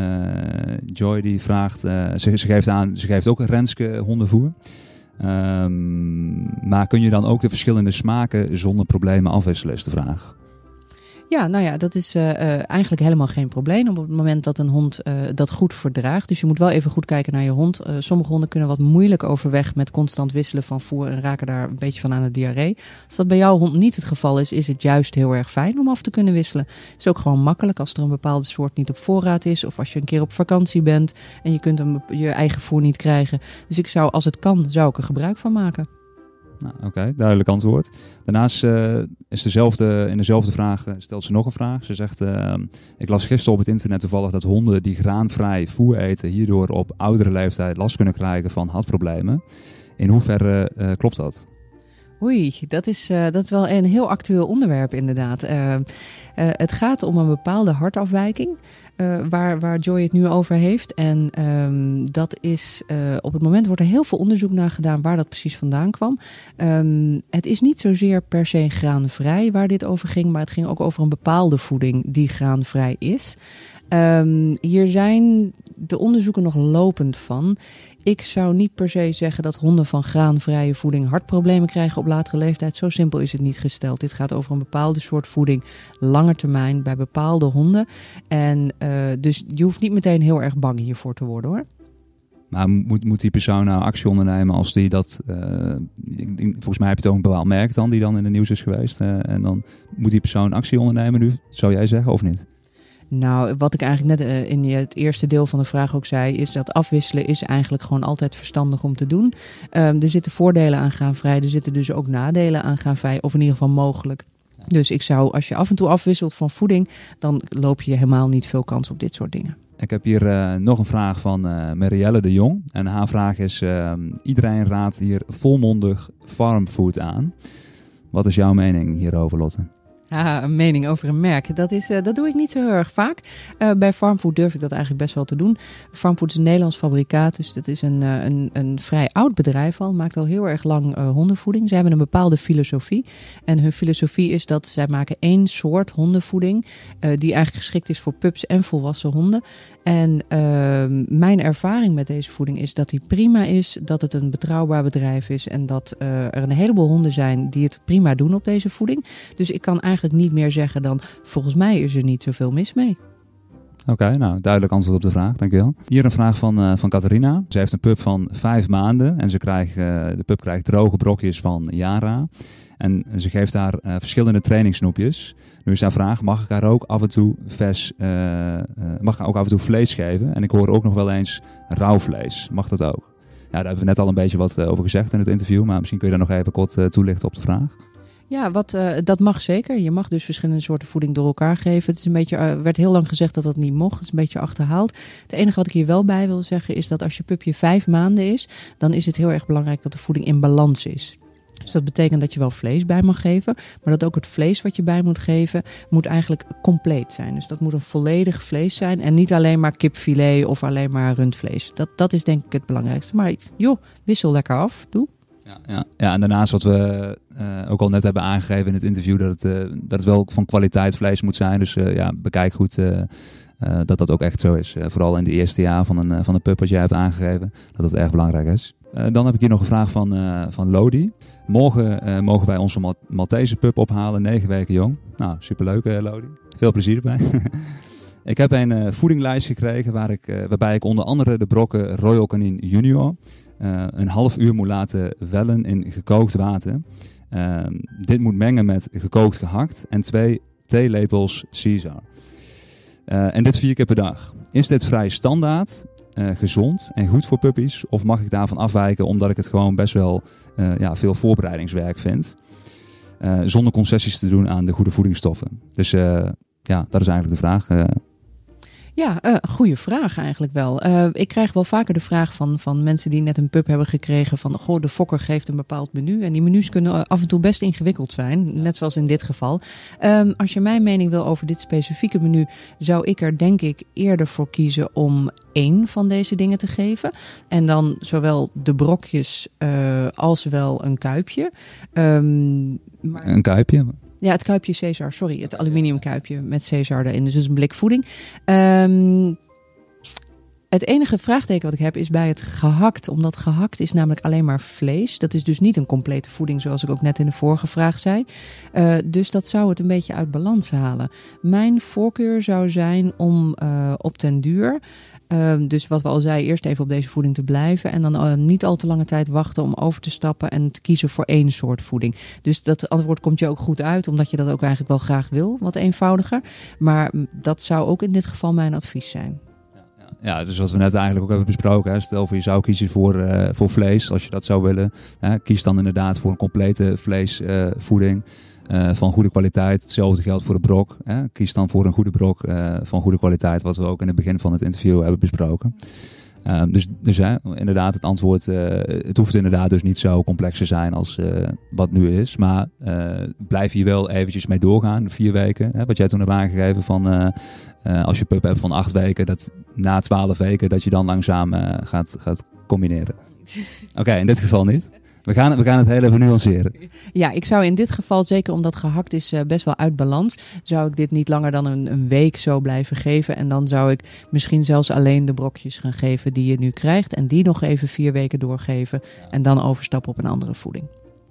Joy die vraagt, ze, ze, geeft aan, ze geeft ook Renske hondenvoer. Ehm, maar kun je dan ook de verschillende smaken zonder problemen afwisselen, is de vraag. Ja, nou ja, dat is uh, eigenlijk helemaal geen probleem op het moment dat een hond uh, dat goed verdraagt. Dus je moet wel even goed kijken naar je hond. sommige honden kunnen wat moeilijk overweg met constant wisselen van voer en raken daar een beetje van aan de diarree. Als dat bij jouw hond niet het geval is, is het juist heel erg fijn om af te kunnen wisselen. Het is ook gewoon makkelijk als er een bepaalde soort niet op voorraad is of als je een keer op vakantie bent en je kunt hem, je eigen voer niet krijgen. Dus ik zou, als het kan, zou ik er gebruik van maken. Nou, Oké, duidelijk antwoord. Daarnaast eh, is dezelfde, in dezelfde vraag eh, stelt ze nog een vraag. Ze zegt, eh, ik las gisteren op het internet toevallig dat honden die graanvrij voer eten hierdoor op oudere leeftijd last kunnen krijgen van hartproblemen. In hoeverre klopt dat? Oei, dat is, dat is wel een heel actueel onderwerp inderdaad. het gaat om een bepaalde hartafwijking. Eh, waar, waar Joy het nu over heeft. En ehm, dat is, eh, op het moment wordt er heel veel onderzoek naar gedaan waar dat precies vandaan kwam. Ehm, het is niet zozeer per se graanvrij waar dit over ging, maar het ging ook over een bepaalde voeding die graanvrij is. Ehm, hier zijn de onderzoeken nog lopend van. Ik zou niet per se zeggen dat honden van graanvrije voeding hartproblemen krijgen op latere leeftijd. Zo simpel is het niet gesteld. Dit gaat over een bepaalde soort voeding, lange termijn, bij bepaalde honden. En eh, dus je hoeft niet meteen heel erg bang hiervoor te worden hoor. Maar moet, moet die persoon nou actie ondernemen als die dat. Eh, volgens mij heb je toch een bepaald merk dan die dan in de nieuws is geweest. Eh, en dan moet die persoon actie ondernemen nu, zou jij zeggen, of niet? Nou, wat ik eigenlijk net eh, in het eerste deel van de vraag ook zei, is dat afwisselen is eigenlijk gewoon altijd verstandig om te doen. Ehm, er zitten voordelen aan graanvrij, er zitten dus ook nadelen aan graanvrij, of in ieder geval mogelijk. Dus ik zou, als je af en toe afwisselt van voeding, dan loop je helemaal niet veel kans op dit soort dingen. Ik heb hier eh, nog een vraag van uh, Marielle de Jong. En haar vraag is: ehm, iedereen raadt hier volmondig farmfood aan. Wat is jouw mening hierover, Lotte? Haha, een mening over een merk. Dat, is, eh, dat doe ik niet zo heel erg vaak. Eh, bij Farmfood durf ik dat eigenlijk best wel te doen. Farmfood is een Nederlands fabrikaat, dus dat is een, eh, een, een vrij oud bedrijf al. Maakt al heel erg lang hondenvoeding. Ze hebben een bepaalde filosofie. En hun filosofie is dat zij maken één soort hondenvoeding... die eigenlijk geschikt is voor pups en volwassen honden. En ehm, mijn ervaring met deze voeding is dat die prima is, dat het een betrouwbaar bedrijf is en dat eh, er een heleboel honden zijn die het prima doen op deze voeding. Dus ik kan eigenlijk niet meer zeggen dan volgens mij is er niet zoveel mis mee. Oké, nou duidelijk antwoord op de vraag, dankjewel. Hier een vraag van, uh, van Catharina. Ze heeft een pub van vijf maanden en ze krijgt, eh, de pub krijgt droge brokjes van Yara. En ze geeft haar eh, verschillende trainingsnoepjes. Nu is haar vraag, mag ik haar ook af en toe vers, mag ik ook af en toe vlees geven? En ik hoor ook nog wel eens rauw vlees. Mag dat ook? Ja, daar hebben we net al een beetje wat over gezegd in het interview, maar misschien kun je daar nog even kort toelichten op de vraag. Ja, wat, eh, dat mag zeker. Je mag dus verschillende soorten voeding door elkaar geven. Het is een beetje, eh, werd heel lang gezegd dat dat niet mocht. Het is een beetje achterhaald. Het enige wat ik hier wel bij wil zeggen is dat als je pupje vijf maanden is, dan is het heel erg belangrijk dat de voeding in balans is. Dus dat betekent dat je wel vlees bij mag geven, maar dat ook het vlees wat je bij moet geven moet eigenlijk compleet zijn. Dus dat moet een volledig vlees zijn en niet alleen maar kipfilet of alleen maar rundvlees. Dat, dat is denk ik het belangrijkste. Maar joh, wissel lekker af, doe. Ja, ja, en daarnaast wat we eh, ook al net hebben aangegeven in het interview, dat het, eh, dat het wel van kwaliteit vlees moet zijn. Dus eh, ja, bekijk goed dat dat ook echt zo is. vooral in de eerste jaar van een, van een pup, wat jij hebt aangegeven, dat dat erg belangrijk is. dan heb ik hier nog een vraag van, van Lodi. Morgen mogen wij onze Maltese pup ophalen, Negen weken jong. Nou, superleuk Lodi. Veel plezier erbij. [laughs] ik heb een voedinglijst gekregen waar ik, waarbij ik onder andere de brokken Royal Canin Junior eh, een half uur moet laten wellen in gekookt water. Ehm, dit moet mengen met gekookt gehakt en twee theelepels Caesar. Uh, en dit vier keer per dag. Is dit vrij standaard, eh, gezond en goed voor puppies? Of mag ik daarvan afwijken omdat ik het gewoon best wel ja, veel voorbereidingswerk vind? zonder concessies te doen aan de goede voedingsstoffen. Dus ja, dat is eigenlijk de vraag. Ja, uh, goede vraag eigenlijk wel. Eh, ik krijg wel vaker de vraag van, van mensen die net een pub hebben gekregen van goh, de fokker geeft een bepaald menu. En die menus kunnen eh, af en toe best ingewikkeld zijn, net zoals in dit geval. Ehm, als je mijn mening wil over dit specifieke menu, zou ik er denk ik eerder voor kiezen om één van deze dingen te geven. En dan zowel de brokjes als wel een kuipje. maar... Ehm, een kuipje? Ja, het kuipje Caesar, sorry. Het aluminiumkuipje met Caesar erin. Dus een blik voeding. Ehm, het enige vraagteken wat ik heb is bij het gehakt. Omdat gehakt is namelijk alleen maar vlees. Dat is dus niet een complete voeding, zoals ik ook net in de vorige vraag zei. Eh, dus dat zou het een beetje uit balans halen. Mijn voorkeur zou zijn om eh, op den duur Ehm, dus wat we al zeiden, eerst even op deze voeding te blijven. En dan eh, niet al te lange tijd wachten om over te stappen en te kiezen voor één soort voeding. Dus dat antwoord komt je ook goed uit, omdat je dat ook eigenlijk wel graag wil, wat eenvoudiger. Maar mm, dat zou ook in dit geval mijn advies zijn. Ja, dus wat we net eigenlijk ook hebben besproken. Hè. Stel voor je zou kiezen voor, eh, voor vlees, als je dat zou willen. Hè. Kies dan inderdaad voor een complete vleesvoeding. Uh, eh, van goede kwaliteit. Hetzelfde geldt voor de brok. Hè. Kies dan voor een goede brok eh, van goede kwaliteit, wat we ook in het begin van het interview hebben besproken. Eh, dus dus inderdaad, het antwoord, het hoeft inderdaad dus niet zo complex te zijn als wat nu is. Maar blijf hier wel eventjes mee doorgaan, vier weken. Hè, wat jij toen hebt aangegeven van als je pup hebt van acht weken, dat na twaalf weken dat je dan langzaam gaat, gaat combineren. [laughs] Oké, in dit geval niet. We gaan, we gaan het heel even nuanceren. Ja, ik zou in dit geval, zeker omdat gehakt is eh, best wel uit balans, zou ik dit niet langer dan een, een, week zo blijven geven. En dan zou ik misschien zelfs alleen de brokjes gaan geven die je nu krijgt. En die nog even vier weken doorgeven. En dan overstappen op een andere voeding.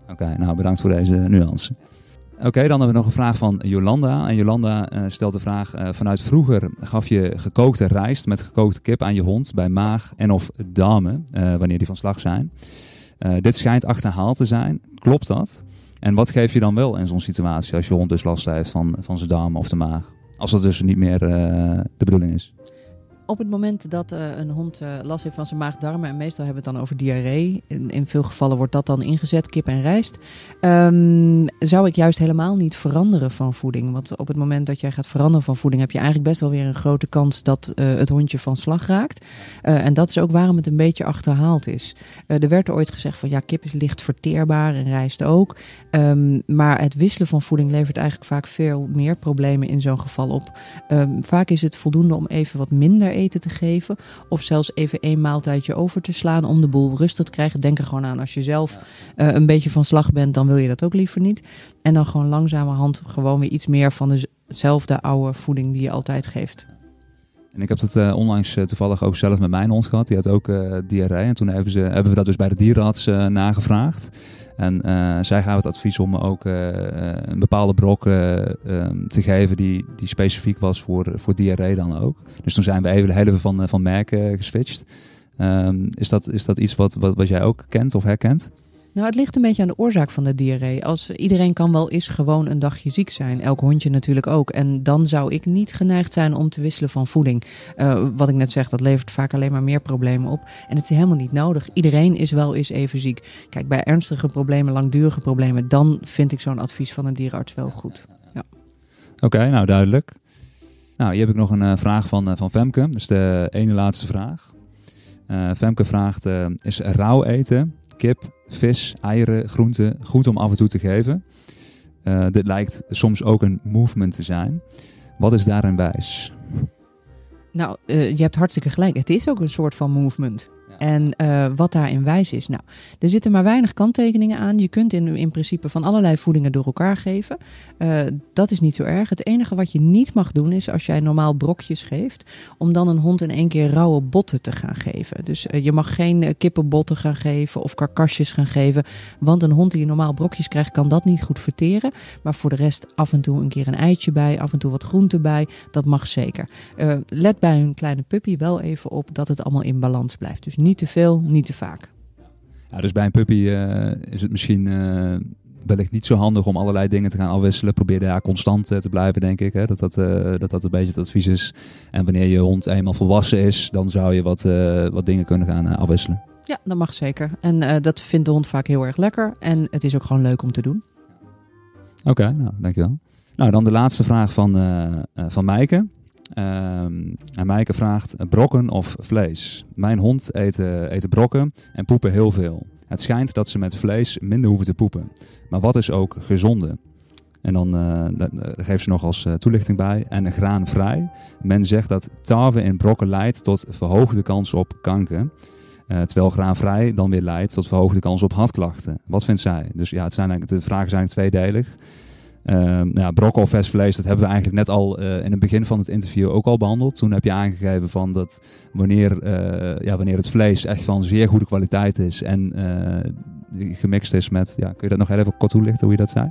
Oké, nou bedankt voor deze nuance. Oké, dan hebben we nog een vraag van Jolanda. En Jolanda eh, stelt de vraag: eh, vanuit vroeger gaf je gekookte rijst met gekookte kip aan je hond bij maag en of darmen, wanneer die van slag zijn. Eh, dit schijnt achterhaald te zijn. Klopt dat? En wat geef je dan wel in zo'n situatie als je hond dus last heeft van, van zijn darmen of de maag? Als dat dus niet meer eh, de bedoeling is. Op het moment dat eh, een hond eh, last heeft van zijn maagdarmen, en meestal hebben we het dan over diarree, in, in veel gevallen wordt dat dan ingezet, kip en rijst, ehm, zou ik juist helemaal niet veranderen van voeding. Want op het moment dat jij gaat veranderen van voeding, heb je eigenlijk best wel weer een grote kans dat eh, het hondje van slag raakt. en dat is ook waarom het een beetje achterhaald is. er werd ooit gezegd van ja, kip is licht verteerbaar en rijst ook. Ehm, maar het wisselen van voeding levert eigenlijk vaak veel meer problemen in zo'n geval op. Ehm, vaak is het voldoende om even wat minder eten te geven. Of zelfs even één maaltijdje over te slaan om de boel rustig te krijgen. Denk er gewoon aan als je zelf eh, een beetje van slag bent, dan wil je dat ook liever niet. En dan gewoon langzamerhand gewoon weer iets meer van dezelfde oude voeding die je altijd geeft. En ik heb dat eh, onlangs eh, toevallig ook zelf met mijn hond gehad. Die had ook uh, diarree. En toen hebben, ze, hebben we dat dus bij de dierenarts nagevraagd. En zij gaven het advies om ook een bepaalde brok ehm, te geven die, die specifiek was voor, voor diarree dan ook. Dus toen zijn we even, heel even van, van merk geswitcht. Ehm, is, dat, is dat iets wat, wat, wat jij ook kent of herkent? Nou, het ligt een beetje aan de oorzaak van de diarree. Als iedereen kan wel eens gewoon een dagje ziek zijn, elk hondje natuurlijk ook. En dan zou ik niet geneigd zijn om te wisselen van voeding. Eh, wat ik net zeg, dat levert vaak alleen maar meer problemen op. En het is helemaal niet nodig. Iedereen is wel eens even ziek. Kijk, bij ernstige problemen, langdurige problemen, dan vind ik zo'n advies van een dierenarts wel goed. Ja. Oké, nou duidelijk. Nou, hier heb ik nog een eh, vraag van, eh, van Femke. Dat is de ene laatste vraag. Femke vraagt: Is rauw eten, kip vis, eieren, groenten goed om af en toe te geven. Eh, dit lijkt soms ook een movement te zijn. Wat is daarin wijs? Nou, eh, je hebt hartstikke gelijk. Het is ook een soort van movement. En eh, wat daarin wijs is. Nou, er zitten maar weinig kanttekeningen aan. Je kunt in, in principe van allerlei voedingen door elkaar geven. Eh, dat is niet zo erg. Het enige wat je niet mag doen is als jij normaal brokjes geeft, om dan een hond in één keer rauwe botten te gaan geven. Dus eh, je mag geen kippenbotten gaan geven of karkasjes gaan geven. Want een hond die normaal brokjes krijgt, kan dat niet goed verteren. Maar voor de rest af en toe een keer een eitje bij, af en toe wat groente bij. Dat mag zeker. let bij een kleine puppy wel even op dat het allemaal in balans blijft. Dus niet niet te veel, niet te vaak. Ja, dus bij een puppy eh, is het misschien uh, wellicht niet zo handig om allerlei dingen te gaan afwisselen. Probeer daar constant eh, te blijven, denk ik. Hè? Dat, dat, dat dat een beetje het advies is. En wanneer je hond eenmaal volwassen is, dan zou je wat, wat dingen kunnen gaan afwisselen. Ja, dat mag zeker. En dat vindt de hond vaak heel erg lekker. En het is ook gewoon leuk om te doen. Oké, nou, dankjewel. Nou, dan de laatste vraag van, van Mijke. Ehm, en Maaike vraagt: brokken of vlees? Mijn hond eten, eet brokken en poepen heel veel. Het schijnt dat ze met vlees minder hoeven te poepen. Maar wat is ook gezonde? En dan eh, eh, geeft ze nog als eh, toelichting bij. En graanvrij. Men zegt dat tarwe in brokken leidt tot verhoogde kans op kanker. terwijl graanvrij dan weer leidt tot verhoogde kans op hartklachten. Wat vindt zij? Dus ja, het zijn eigenlijk, de vragen zijn tweedelig. Um, nou dat hebben we eigenlijk net al eh, in het begin van het interview ook al behandeld. Toen heb je aangegeven van dat wanneer, eh, ja, wanneer het vlees echt van zeer goede kwaliteit is en eh, gemixt is met, ja, kun je dat nog even kort toelichten hoe je dat zei?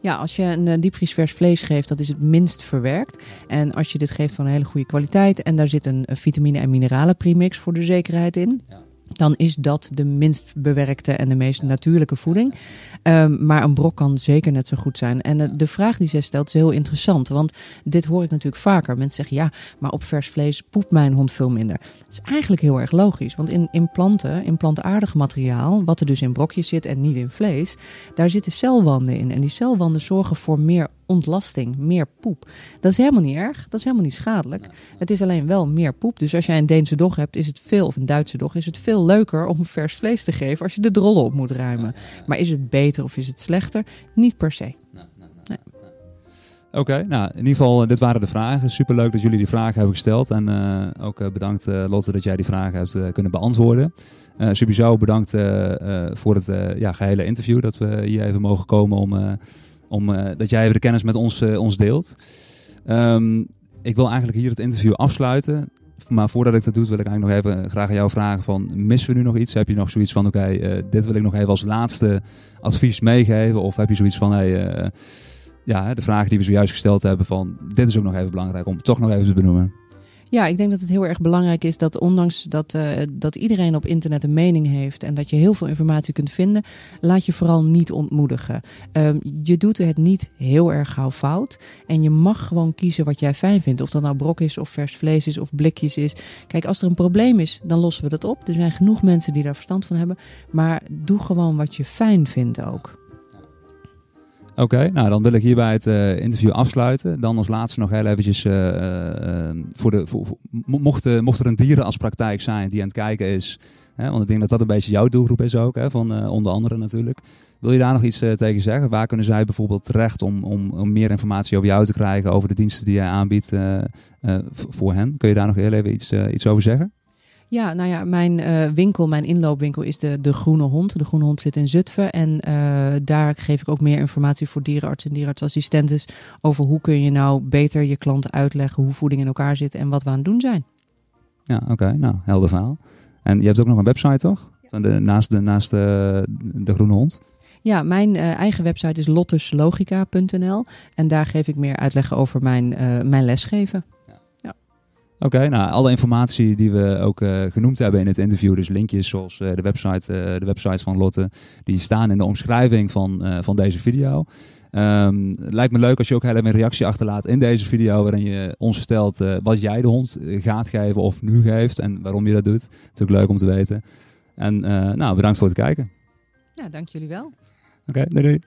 Ja, als je een diepvriesvers vlees geeft, dat is het minst verwerkt. En als je dit geeft van een hele goede kwaliteit en daar zit een vitamine- en mineralen premix voor de zekerheid in. Ja dan is dat de minst bewerkte en de meest natuurlijke voeding. Ehm, maar een brok kan zeker net zo goed zijn. En eh, de, vraag die zij stelt is heel interessant, want dit hoor ik natuurlijk vaker. Mensen zeggen ja, maar op vers vlees poept mijn hond veel minder. Dat is eigenlijk heel erg logisch, want in, in planten, in plantaardig materiaal, wat er dus in brokjes zit en niet in vlees, daar zitten celwanden in. En die celwanden zorgen voor meer ontlasting, meer poep. Dat is helemaal niet erg, dat is helemaal niet schadelijk. Het is alleen wel meer poep. Dus als jij een Deense dog hebt, is het veel, of een Duitse dog, is het veel leuker om vers vlees te geven als je de drollen op moet ruimen. Maar is het beter of is het slechter? Niet per se. Oké, nou in ieder geval, eh, dit waren de vragen. Superleuk dat jullie die vragen hebben gesteld. En eh, ook eh, bedankt Lotte dat jij die vragen hebt kunnen beantwoorden. sowieso bedankt voor het ja, gehele interview dat we hier even mogen komen om om, eh, dat jij de kennis met ons, eh, ons deelt. Ehm, ik wil eigenlijk hier het interview afsluiten. Maar voordat ik dat doe, wil ik eigenlijk nog even eh, graag aan jou vragen van... Missen we nu nog iets? Heb je nog zoiets van, oké, dit wil ik nog even als laatste advies meegeven? Of heb je zoiets van, hey, ja, de vragen die we zojuist gesteld hebben van... Dit is ook nog even belangrijk om toch nog even te benoemen. Ja, ik denk dat het heel erg belangrijk is dat ondanks dat, eh, dat iedereen op internet een mening heeft en dat je heel veel informatie kunt vinden, laat je vooral niet ontmoedigen. Ehm, je doet het niet heel erg gauw fout en je mag gewoon kiezen wat jij fijn vindt. Of dat nou brok is of vers vlees is of blikjes is. Kijk, als er een probleem is, dan lossen we dat op. Er zijn genoeg mensen die daar verstand van hebben. Maar doe gewoon wat je fijn vindt ook. Oké, nou dan wil ik hierbij het eh, interview afsluiten. Dan als laatste nog heel eventjes, eh, eh, ehm, voor de, voor, voor, mocht, er een dierenartspraktijk zijn die aan het kijken is, hè, want ik denk dat dat een beetje jouw doelgroep is ook, hè, van onder andere natuurlijk. Wil je daar nog iets tegen zeggen? Waar kunnen zij bijvoorbeeld terecht om, om, om, meer informatie over jou te krijgen, over de diensten die jij aanbiedt voor hen? Kun je daar nog heel even iets, iets over zeggen? Ja, nou ja, mijn eh, winkel, mijn inloopwinkel is de, de Groene Hond. De Groene Hond zit in Zutphen. En eh, daar geef ik ook meer informatie voor dierenartsen en dierenartsassistenten over hoe kun je nou beter je klanten uitleggen hoe voeding in elkaar zit en wat we aan het doen zijn. Ja, oké. nou, helder verhaal. En je hebt ook nog een website, toch? de, naast de, naast de, de Groene Hond? Ja, mijn eh, eigen website is lotuslogica.nl. En daar geef ik meer uitleg over mijn, mijn lesgeven. Oké, nou, alle informatie die we ook eh, genoemd hebben in het interview, dus linkjes zoals eh, de, website, eh, de websites van Lotte, die staan in de omschrijving van, van deze video. Ehm, het lijkt me leuk als je ook heel even een reactie achterlaat in deze video, waarin je ons vertelt wat jij de hond gaat geven of nu geeft en waarom je dat doet. Natuurlijk leuk om te weten. En nou, bedankt voor het kijken. Nou, dank jullie wel. Oké, okay, doei.